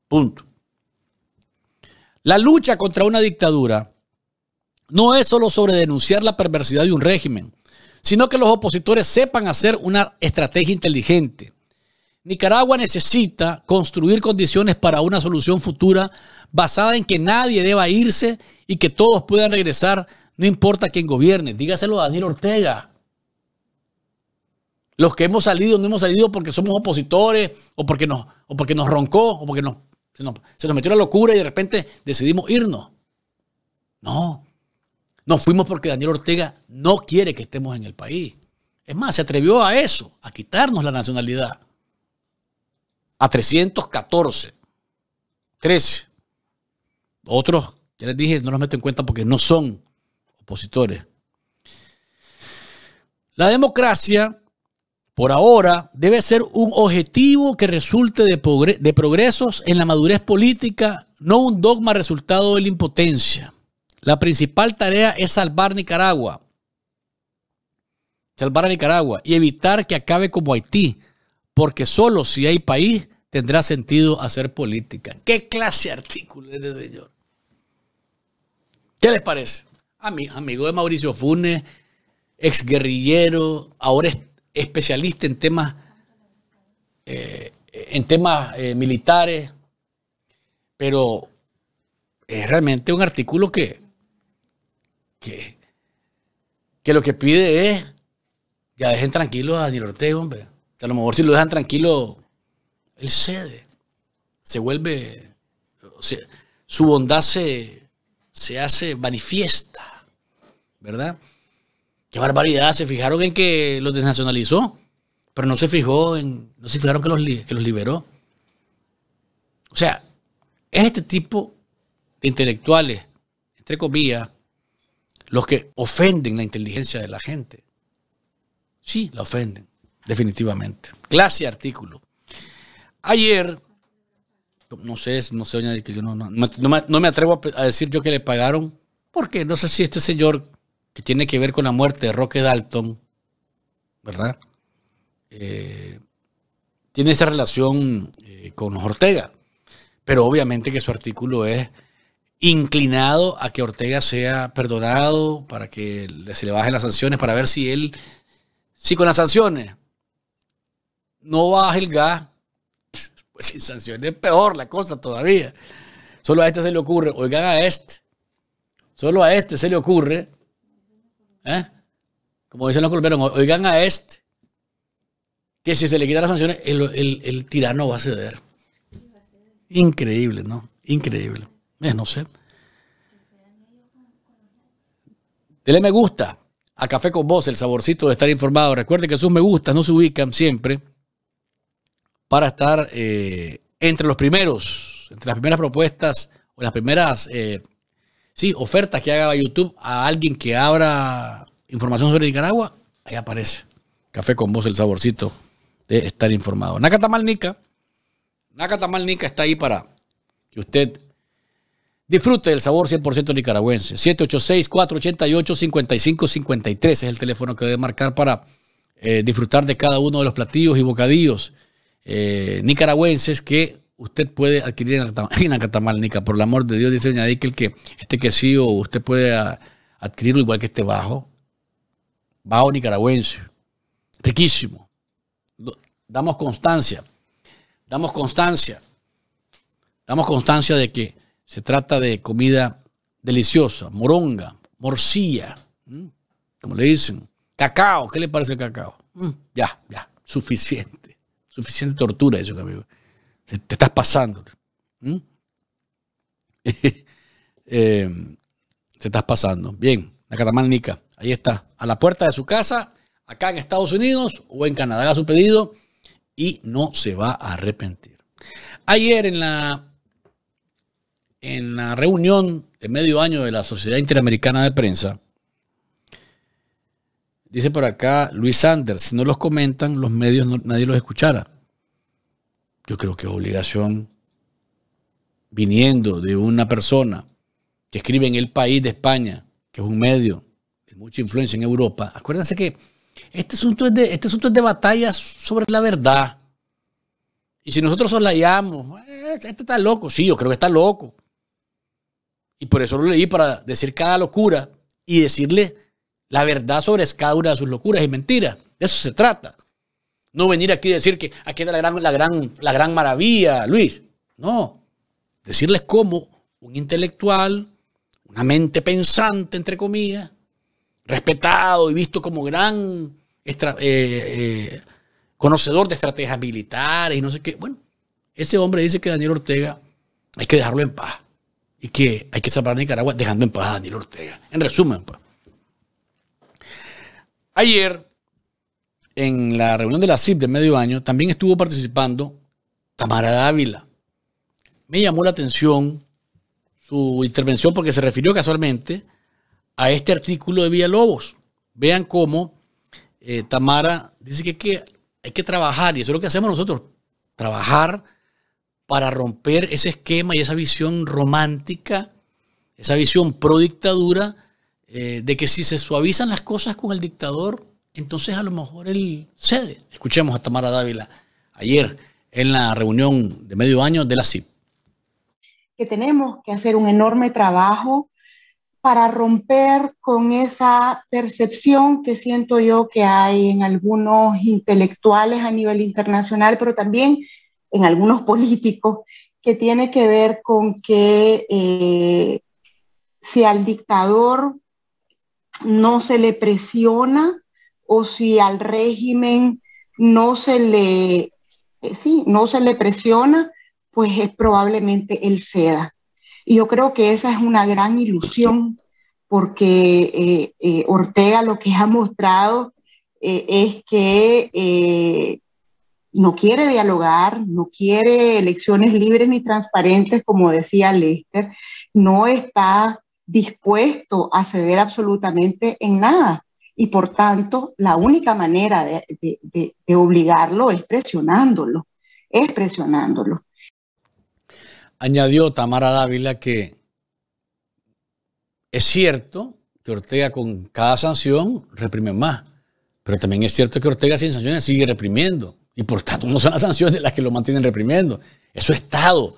Punto. La lucha contra una dictadura no es solo sobre denunciar la perversidad de un régimen, sino que los opositores sepan hacer una estrategia inteligente. Nicaragua necesita construir condiciones para una solución futura basada en que nadie deba irse y que todos puedan regresar no importa quién gobierne, dígaselo a Daniel Ortega. Los que hemos salido, no hemos salido porque somos opositores o porque nos, o porque nos roncó o porque se, nos, se nos metió la locura y de repente decidimos irnos. No, nos fuimos porque Daniel Ortega no quiere que estemos en el país. Es más, se atrevió a eso, a quitarnos la nacionalidad. A 314. 13. Otros, ya les dije, no los meto en cuenta porque no son la democracia, por ahora, debe ser un objetivo que resulte de, de progresos en la madurez política, no un dogma resultado de la impotencia. La principal tarea es salvar Nicaragua. Salvar a Nicaragua y evitar que acabe como Haití, porque solo si hay país tendrá sentido hacer política. ¿Qué clase de artículo es ese, señor? ¿Qué les parece? amigo de Mauricio Funes, ex guerrillero, ahora especialista en temas, eh, en temas eh, militares, pero es realmente un artículo que, que, lo que pide es, ya dejen tranquilo a Daniel Ortega, hombre. A lo mejor si lo dejan tranquilo, él cede, se vuelve, o sea, su bondad se, se hace manifiesta. ¿verdad? Qué barbaridad, se fijaron en que los desnacionalizó, pero no se fijó en, no se fijaron que los, los liberó. O sea, es este tipo de intelectuales, entre comillas, los que ofenden la inteligencia de la gente. Sí, la ofenden, definitivamente. Clase artículo. Ayer, no sé, no sé, que yo no, me atrevo a decir yo que le pagaron, porque no sé si este señor que tiene que ver con la muerte de Roque Dalton, ¿verdad? Eh, tiene esa relación eh, con Ortega, pero obviamente que su artículo es inclinado a que Ortega sea perdonado, para que se le bajen las sanciones, para ver si él, si con las sanciones no baja el gas, pues sin sanciones es peor la cosa todavía. Solo a este se le ocurre, oigan a este, solo a este se le ocurre ¿Eh? como dicen los colombianos, oigan a este, que si se le quitan las sanciones, el, tirano va a ceder. Increíble, ¿no? Increíble. no sé. Dele me gusta a Café con Vos, el saborcito de estar informado. Recuerde que sus me gustas no se ubican siempre para estar eh, entre los primeros, entre las primeras propuestas o las primeras eh, Sí, ofertas que haga YouTube a alguien que abra información sobre Nicaragua, ahí aparece. Café con vos, el saborcito de estar informado. Nacatamalnica, Nica está ahí para que usted disfrute del sabor 100% nicaragüense. 786-488-5553 es el teléfono que debe marcar para eh, disfrutar de cada uno de los platillos y bocadillos eh, nicaragüenses que usted puede adquirir en Catamalnica por el amor de Dios, dice Doña Dickel que este o usted puede ah, adquirirlo igual que este bajo, bajo nicaragüense, riquísimo. Damos constancia, damos constancia, damos constancia de que se trata de comida deliciosa, moronga, morcilla, como le dicen, cacao, ¿qué le parece el cacao? Ya, ya, suficiente, suficiente tortura eso, amigo. Te estás pasando. ¿Mm? Eh, te estás pasando. Bien, la la Nica. Ahí está. A la puerta de su casa, acá en Estados Unidos o en Canadá, haga su pedido y no se va a arrepentir. Ayer en la, en la reunión de medio año de la Sociedad Interamericana de Prensa, dice por acá Luis Sanders, si no los comentan, los medios nadie los escuchará yo creo que es obligación, viniendo de una persona que escribe en el país de España, que es un medio de mucha influencia en Europa. Acuérdense que este asunto es de, este asunto de batalla sobre la verdad. Y si nosotros soslayamos, eh, este está loco, sí, yo creo que está loco. Y por eso lo leí para decir cada locura y decirle la verdad sobre cada una de sus locuras y mentiras. De eso se trata. No venir aquí y decir que aquí está la gran, la gran, la gran maravilla, Luis. No. Decirles cómo un intelectual, una mente pensante, entre comillas, respetado y visto como gran eh, eh, conocedor de estrategias militares y no sé qué. Bueno, ese hombre dice que Daniel Ortega hay que dejarlo en paz y que hay que salvar a Nicaragua dejando en paz a Daniel Ortega. En resumen, pues. Ayer en la reunión de la CIP de medio año, también estuvo participando Tamara Dávila. Me llamó la atención su intervención porque se refirió casualmente a este artículo de Villalobos. Vean cómo eh, Tamara dice que hay, que trabajar, y eso es lo que hacemos nosotros, trabajar para romper ese esquema y esa visión romántica, esa visión pro dictadura, eh, de que si se suavizan las cosas con el dictador, entonces a lo mejor él cede. Escuchemos a Tamara Dávila ayer en la reunión de medio año de la CIP. Que tenemos que hacer un enorme trabajo para romper con esa percepción que siento yo que hay en algunos intelectuales a nivel internacional, pero también en algunos políticos, que tiene que ver con que eh, si al dictador no se le presiona, o si al régimen no se le, eh, no se le presiona, pues es probablemente el ceda. Y yo creo que esa es una gran ilusión, porque eh, eh, Ortega lo que ha mostrado es que no quiere dialogar, no quiere elecciones libres ni transparentes, como decía Lester, no está dispuesto a ceder absolutamente en nada y por tanto la única manera de, obligarlo es presionándolo, es presionándolo. Añadió Tamara Dávila que es cierto que Ortega con cada sanción reprime más, pero también es cierto que Ortega sin sanciones sigue reprimiendo y por tanto no son las sanciones las que lo mantienen reprimiendo, es su estado,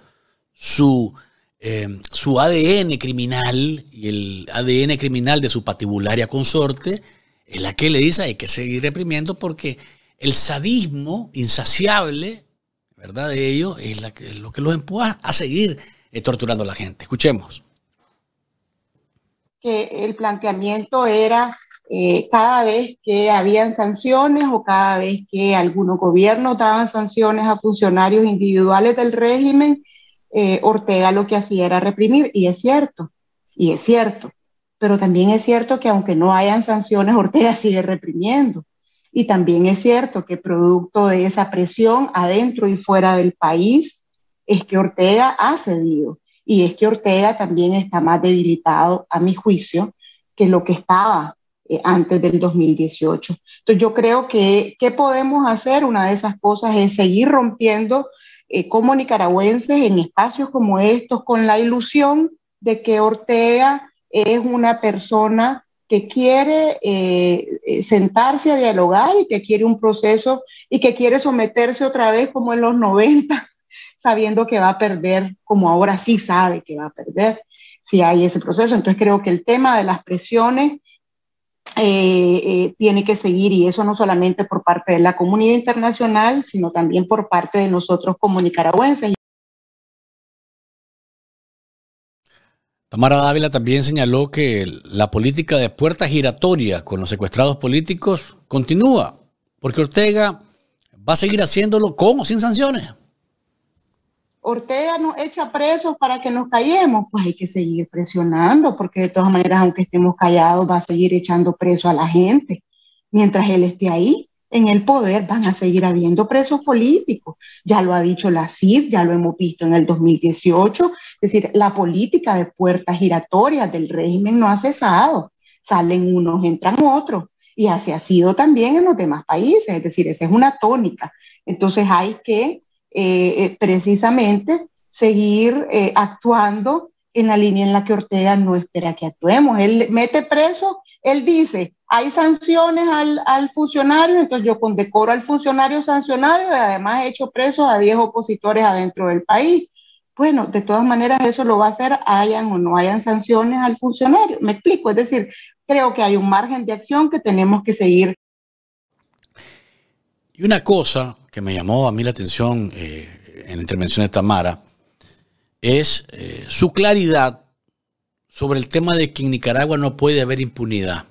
su, eh, su ADN criminal y el ADN criminal de su patibularia consorte es la que le dice hay que seguir reprimiendo porque el sadismo insaciable, ¿verdad? De ellos es, la que, lo que los empuja a seguir eh, torturando a la gente. Escuchemos. Que el planteamiento era eh, cada vez que habían sanciones o cada vez que algunos gobiernos daban sanciones a funcionarios individuales del régimen, eh, Ortega lo que hacía era reprimir, y es cierto, y es cierto pero también es cierto que aunque no hayan sanciones, Ortega sigue reprimiendo. Y también es cierto que producto de esa presión adentro y fuera del país, es que Ortega ha cedido. Y es que Ortega también está más debilitado, a mi juicio, que lo que estaba eh, antes del 2018. Entonces yo creo que qué podemos hacer, una de esas cosas es seguir rompiendo eh, como nicaragüenses en espacios como estos con la ilusión de que Ortega es una persona que quiere eh, eh, sentarse a dialogar y que quiere un proceso y que quiere someterse otra vez como en los 90, sabiendo que va a perder, como ahora sí sabe que va a perder, si hay ese proceso. Entonces creo que el tema de las presiones eh, tiene que seguir y eso no solamente por parte de la comunidad internacional, sino también por parte de nosotros como nicaragüenses. Tamara Dávila también señaló que la política de puertas giratorias con los secuestrados políticos continúa, porque Ortega va a seguir haciéndolo con sin sanciones. Ortega nos echa presos para que nos callemos, pues hay que seguir presionando, porque de todas maneras, aunque estemos callados, va a seguir echando preso a la gente mientras él esté ahí en el poder van a seguir habiendo presos políticos. Ya lo ha dicho la CID, ya lo hemos visto en el 2018. Es decir, la política de puertas giratorias del régimen no ha cesado. Salen unos, entran otros. Y así ha sido también en los demás países. Es decir, esa es una tónica. Entonces hay que eh, eh, precisamente seguir eh, actuando en la línea en la que Ortega no espera que actuemos. Él mete preso, él dice, hay sanciones al, funcionario, entonces yo condecoro al funcionario sancionado y además he hecho presos a 10 opositores adentro del país. Bueno, de todas maneras eso lo va a hacer, hayan o no hayan sanciones al funcionario. Me explico, es decir, creo que hay un margen de acción que tenemos que seguir. Y una cosa que me llamó a mí la atención eh, en la intervención de Tamara, es eh, su claridad sobre el tema de que en Nicaragua no puede haber impunidad,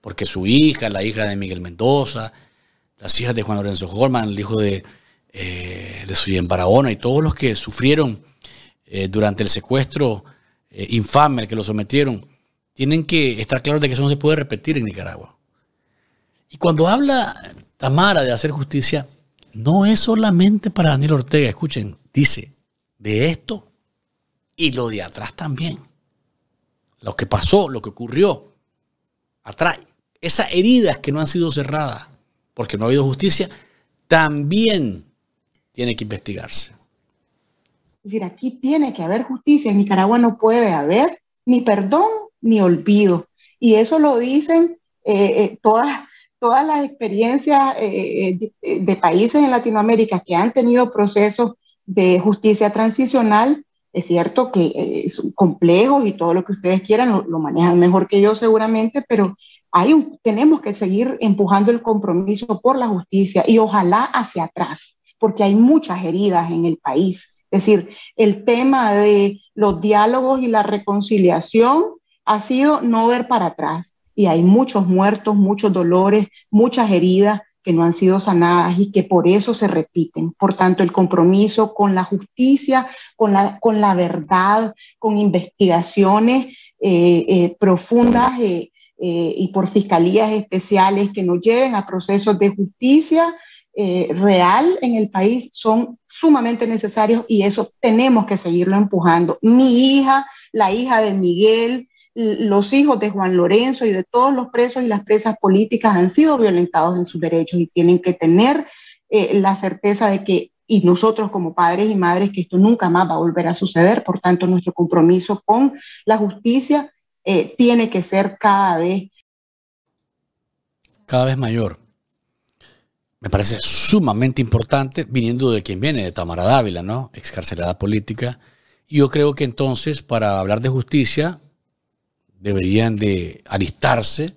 porque su hija, la hija de Miguel Mendoza, las hijas de Juan Lorenzo Gorman el hijo de, eh, de Barahona y todos los que sufrieron eh, durante el secuestro eh, infame al que lo sometieron, tienen que estar claros de que eso no se puede repetir en Nicaragua. Y cuando habla Tamara de hacer justicia, no es solamente para Daniel Ortega, escuchen, dice, de esto y lo de atrás también. Lo que pasó, lo que ocurrió atrás. Esas heridas que no han sido cerradas porque no ha habido justicia, también tiene que investigarse. Es decir, aquí tiene que haber justicia. En Nicaragua no puede haber ni perdón ni olvido. Y eso lo dicen eh, eh, todas, todas las experiencias eh, de, países en Latinoamérica que han tenido procesos de justicia transicional. Es cierto que eh, es complejo y todo lo que ustedes quieran lo, manejan mejor que yo seguramente, pero hay tenemos que seguir empujando el compromiso por la justicia y ojalá hacia atrás, porque hay muchas heridas en el país. Es decir, el tema de los diálogos y la reconciliación ha sido no ver para atrás. Y hay muchos muertos, muchos dolores, muchas heridas, que no han sido sanadas y que por eso se repiten. Por tanto, el compromiso con la justicia, con la, con la verdad, con investigaciones eh, eh, profundas eh, y por fiscalías especiales que nos lleven a procesos de justicia real en el país son sumamente necesarios y eso tenemos que seguirlo empujando. Mi hija, la hija de Miguel, los hijos de Juan Lorenzo y de todos los presos y las presas políticas han sido violentados en sus derechos y tienen que tener eh, la certeza de que, y nosotros como padres y madres, que esto nunca más va a volver a suceder. Por tanto, nuestro compromiso con la justicia eh, tiene que ser cada vez... Cada vez mayor. Me parece sumamente importante, viniendo de quien viene, de Tamara Dávila, ¿no? Excarcelada política. Yo creo que entonces, para hablar de justicia, deberían de alistarse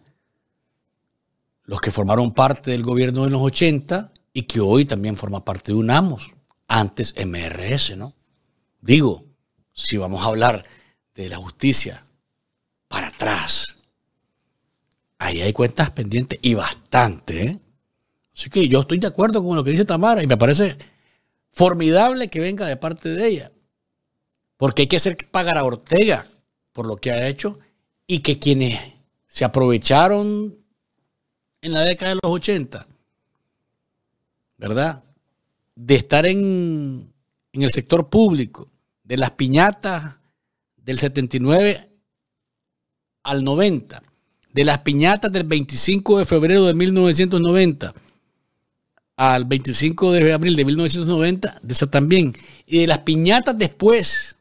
los que formaron parte del gobierno de los 80 y que hoy también forma parte de UNAMOS, antes MRS, ¿no? Digo, si vamos a hablar de la justicia para atrás, ahí hay cuentas pendientes y bastante, ¿eh? Así que yo estoy de acuerdo con lo que dice Tamara y me parece formidable que venga de parte de ella. Porque hay que hacer pagar a Ortega por lo que ha hecho y que quienes se aprovecharon en la década de los 80, ¿verdad? De estar en, el sector público, de las piñatas del 79 al 90, de las piñatas del 25 de febrero de 1990 al 25 de abril de 1990, de esa también, y de las piñatas después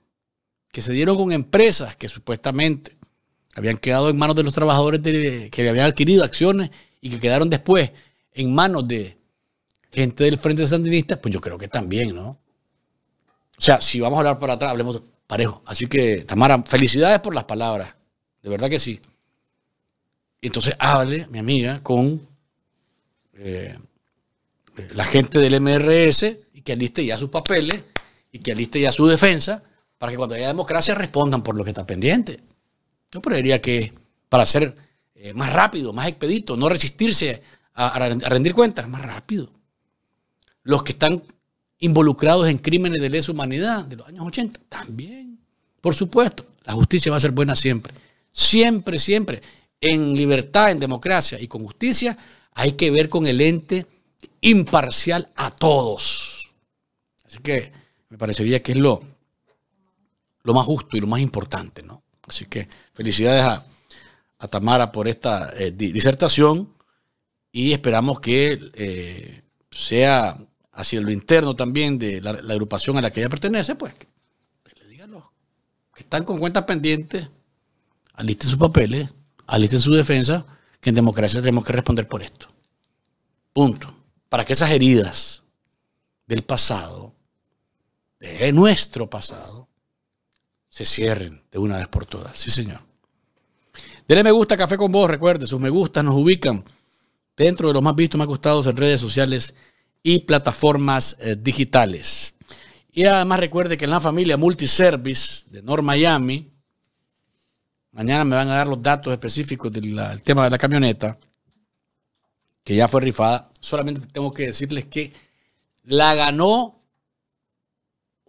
que se dieron con empresas que supuestamente habían quedado en manos de los trabajadores que habían adquirido acciones y que quedaron después en manos de gente del Frente Sandinista, pues yo creo que también, ¿no? O sea, si vamos a hablar para atrás, hablemos parejo. Así que, Tamara, felicidades por las palabras. De verdad que sí. y Entonces hable, mi amiga, con eh, la gente del MRS y que aliste ya sus papeles y que aliste ya su defensa para que cuando haya democracia respondan por lo que está pendiente. Yo creería que para ser eh, más rápido, más expedito, no resistirse a, rendir cuentas, más rápido. Los que están involucrados en crímenes de lesa humanidad de los años 80, también. Por supuesto, la justicia va a ser buena siempre. Siempre, siempre. En libertad, en democracia y con justicia, hay que ver con el ente imparcial a todos. Así que me parecería que es lo, lo más justo y lo más importante, ¿no? Así que felicidades a, Tamara por esta eh, disertación y esperamos que eh, sea hacia lo interno también de la, agrupación a la que ella pertenece, pues le digan los que están con cuentas pendientes, alisten sus papeles, alisten su defensa, que en democracia tenemos que responder por esto. Punto. Para que esas heridas del pasado, de nuestro pasado, se cierren de una vez por todas. Sí, señor. Dele me gusta Café con Vos, recuerde, sus me gustas nos ubican dentro de los más vistos, más gustados en redes sociales y plataformas eh, digitales. Y además recuerde que en la familia Multiservice de North Miami, mañana me van a dar los datos específicos del tema de la camioneta, que ya fue rifada. Solamente tengo que decirles que la ganó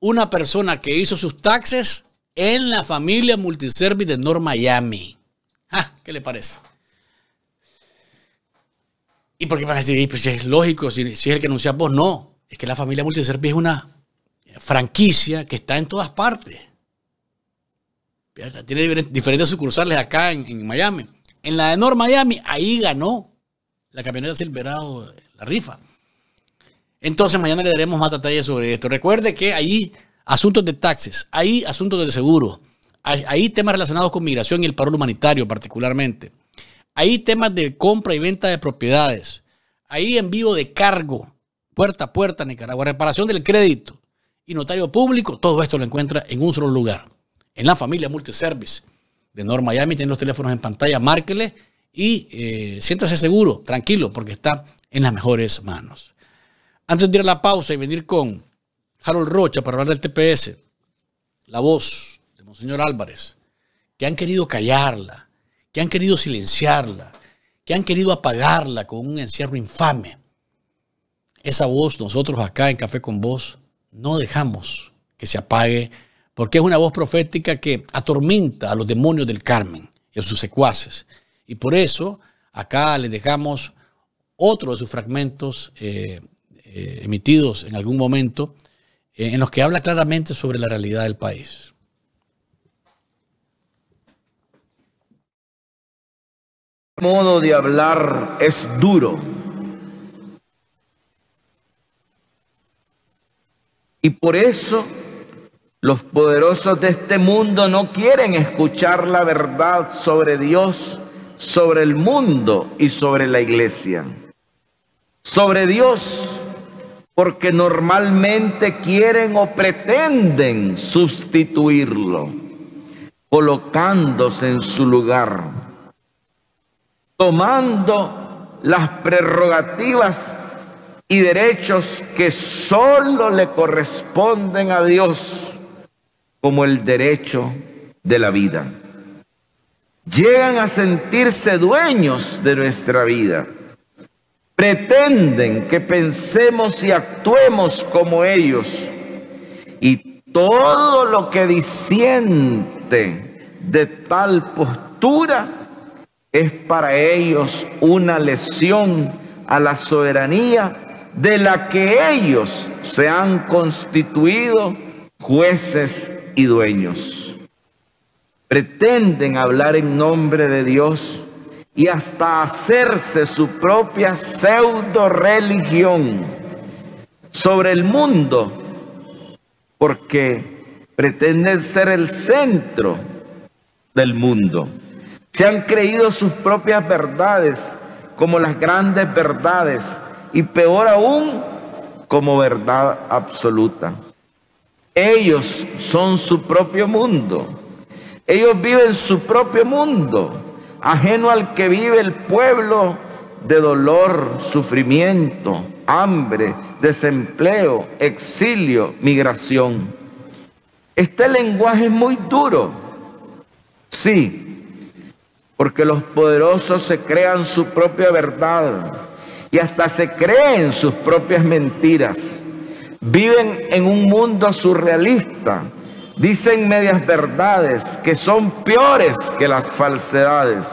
una persona que hizo sus taxes en la familia multiservi de Nor Miami. Ah, ¿Qué le parece? ¿Y por qué van a decir, pues es lógico, si, es el que anuncias vos? No, es que la familia multiservi es una franquicia que está en todas partes. Tiene diferentes sucursales acá en, Miami. En la de North Miami, ahí ganó la camioneta Silverado la rifa. Entonces mañana le daremos más detalles sobre esto. Recuerde que ahí asuntos de taxes, ahí asuntos de seguro, ahí temas relacionados con migración y el paro humanitario particularmente, ahí temas de compra y venta de propiedades, ahí envío de cargo, puerta a puerta Nicaragua, reparación del crédito y notario público, todo esto lo encuentra en un solo lugar, en la familia Multiservice de North Miami, tienen los teléfonos en pantalla, márquele y eh, siéntase seguro, tranquilo, porque está en las mejores manos. Antes de ir a la pausa y venir con Harold Rocha para hablar del TPS, la voz de Monseñor Álvarez, que han querido callarla, que han querido silenciarla, que han querido apagarla con un encierro infame. Esa voz nosotros acá en Café con Voz no dejamos que se apague porque es una voz profética que atormenta a los demonios del Carmen y a sus secuaces. Y por eso acá les dejamos otro de sus fragmentos eh, eh, emitidos en algún momento eh, en los que habla claramente sobre la realidad del país. El modo de hablar es duro. Y por eso los poderosos de este mundo no quieren escuchar la verdad sobre Dios, sobre el mundo y sobre la iglesia. Sobre Dios porque normalmente quieren o pretenden sustituirlo, colocándose en su lugar, tomando las prerrogativas y derechos que sólo le corresponden a Dios, como el derecho de la vida. Llegan a sentirse dueños de nuestra vida pretenden que pensemos y actuemos como ellos. Y todo lo que disiente de tal postura es para ellos una lesión a la soberanía de la que ellos se han constituido jueces y dueños. Pretenden hablar en nombre de Dios y hasta hacerse su propia pseudo religión sobre el mundo, porque pretenden ser el centro del mundo. Se han creído sus propias verdades como las grandes verdades y peor aún como verdad absoluta. Ellos son su propio mundo. Ellos viven su propio mundo ajeno al que vive el pueblo de dolor, sufrimiento, hambre, desempleo, exilio, migración. Este lenguaje es muy duro. Sí, porque los poderosos se crean su propia verdad y hasta se creen sus propias mentiras. Viven en un mundo surrealista Dicen medias verdades que son peores que las falsedades.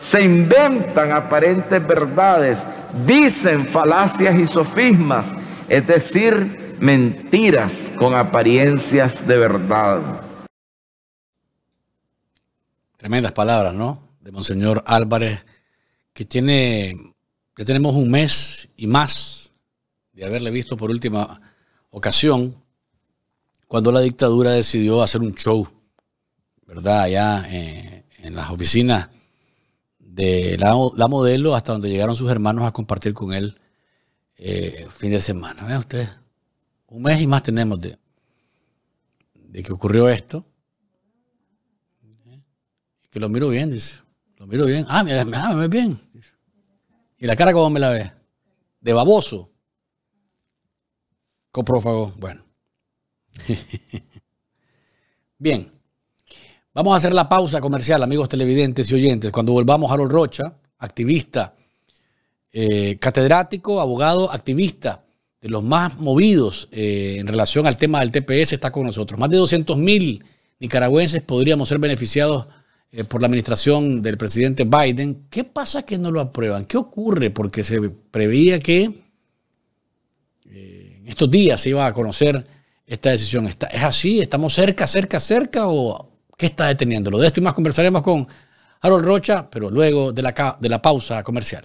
Se inventan aparentes verdades. Dicen falacias y sofismas, es decir, mentiras con apariencias de verdad. Tremendas palabras, ¿no? De Monseñor Álvarez, que tiene, ya tenemos un mes y más de haberle visto por última ocasión cuando la dictadura decidió hacer un show, ¿verdad? Allá eh, en, las oficinas de la, modelo hasta donde llegaron sus hermanos a compartir con él eh, fin de semana. Vean ustedes? Un mes y más tenemos de, de que ocurrió esto. Que lo miro bien, dice. Lo miro bien. Ah, ah me ves bien. ¿Y la cara cómo me la ve? De baboso. Coprófago. Bueno. Bien, vamos a hacer la pausa comercial, amigos televidentes y oyentes. Cuando volvamos, a los Rocha, activista, eh, catedrático, abogado, activista, de los más movidos eh, en relación al tema del TPS, está con nosotros. Más de 200 mil nicaragüenses podríamos ser beneficiados eh, por la administración del presidente Biden. ¿Qué pasa que no lo aprueban? ¿Qué ocurre? Porque se preveía que en estos días se iba a conocer esta decisión? ¿Está, ¿Es así? ¿Estamos cerca, cerca, cerca? ¿O qué está deteniéndolo? De esto y más conversaremos con Harold Rocha, pero luego de la, de la pausa comercial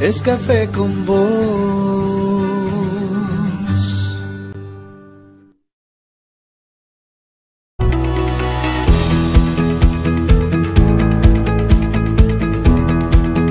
es café con vos.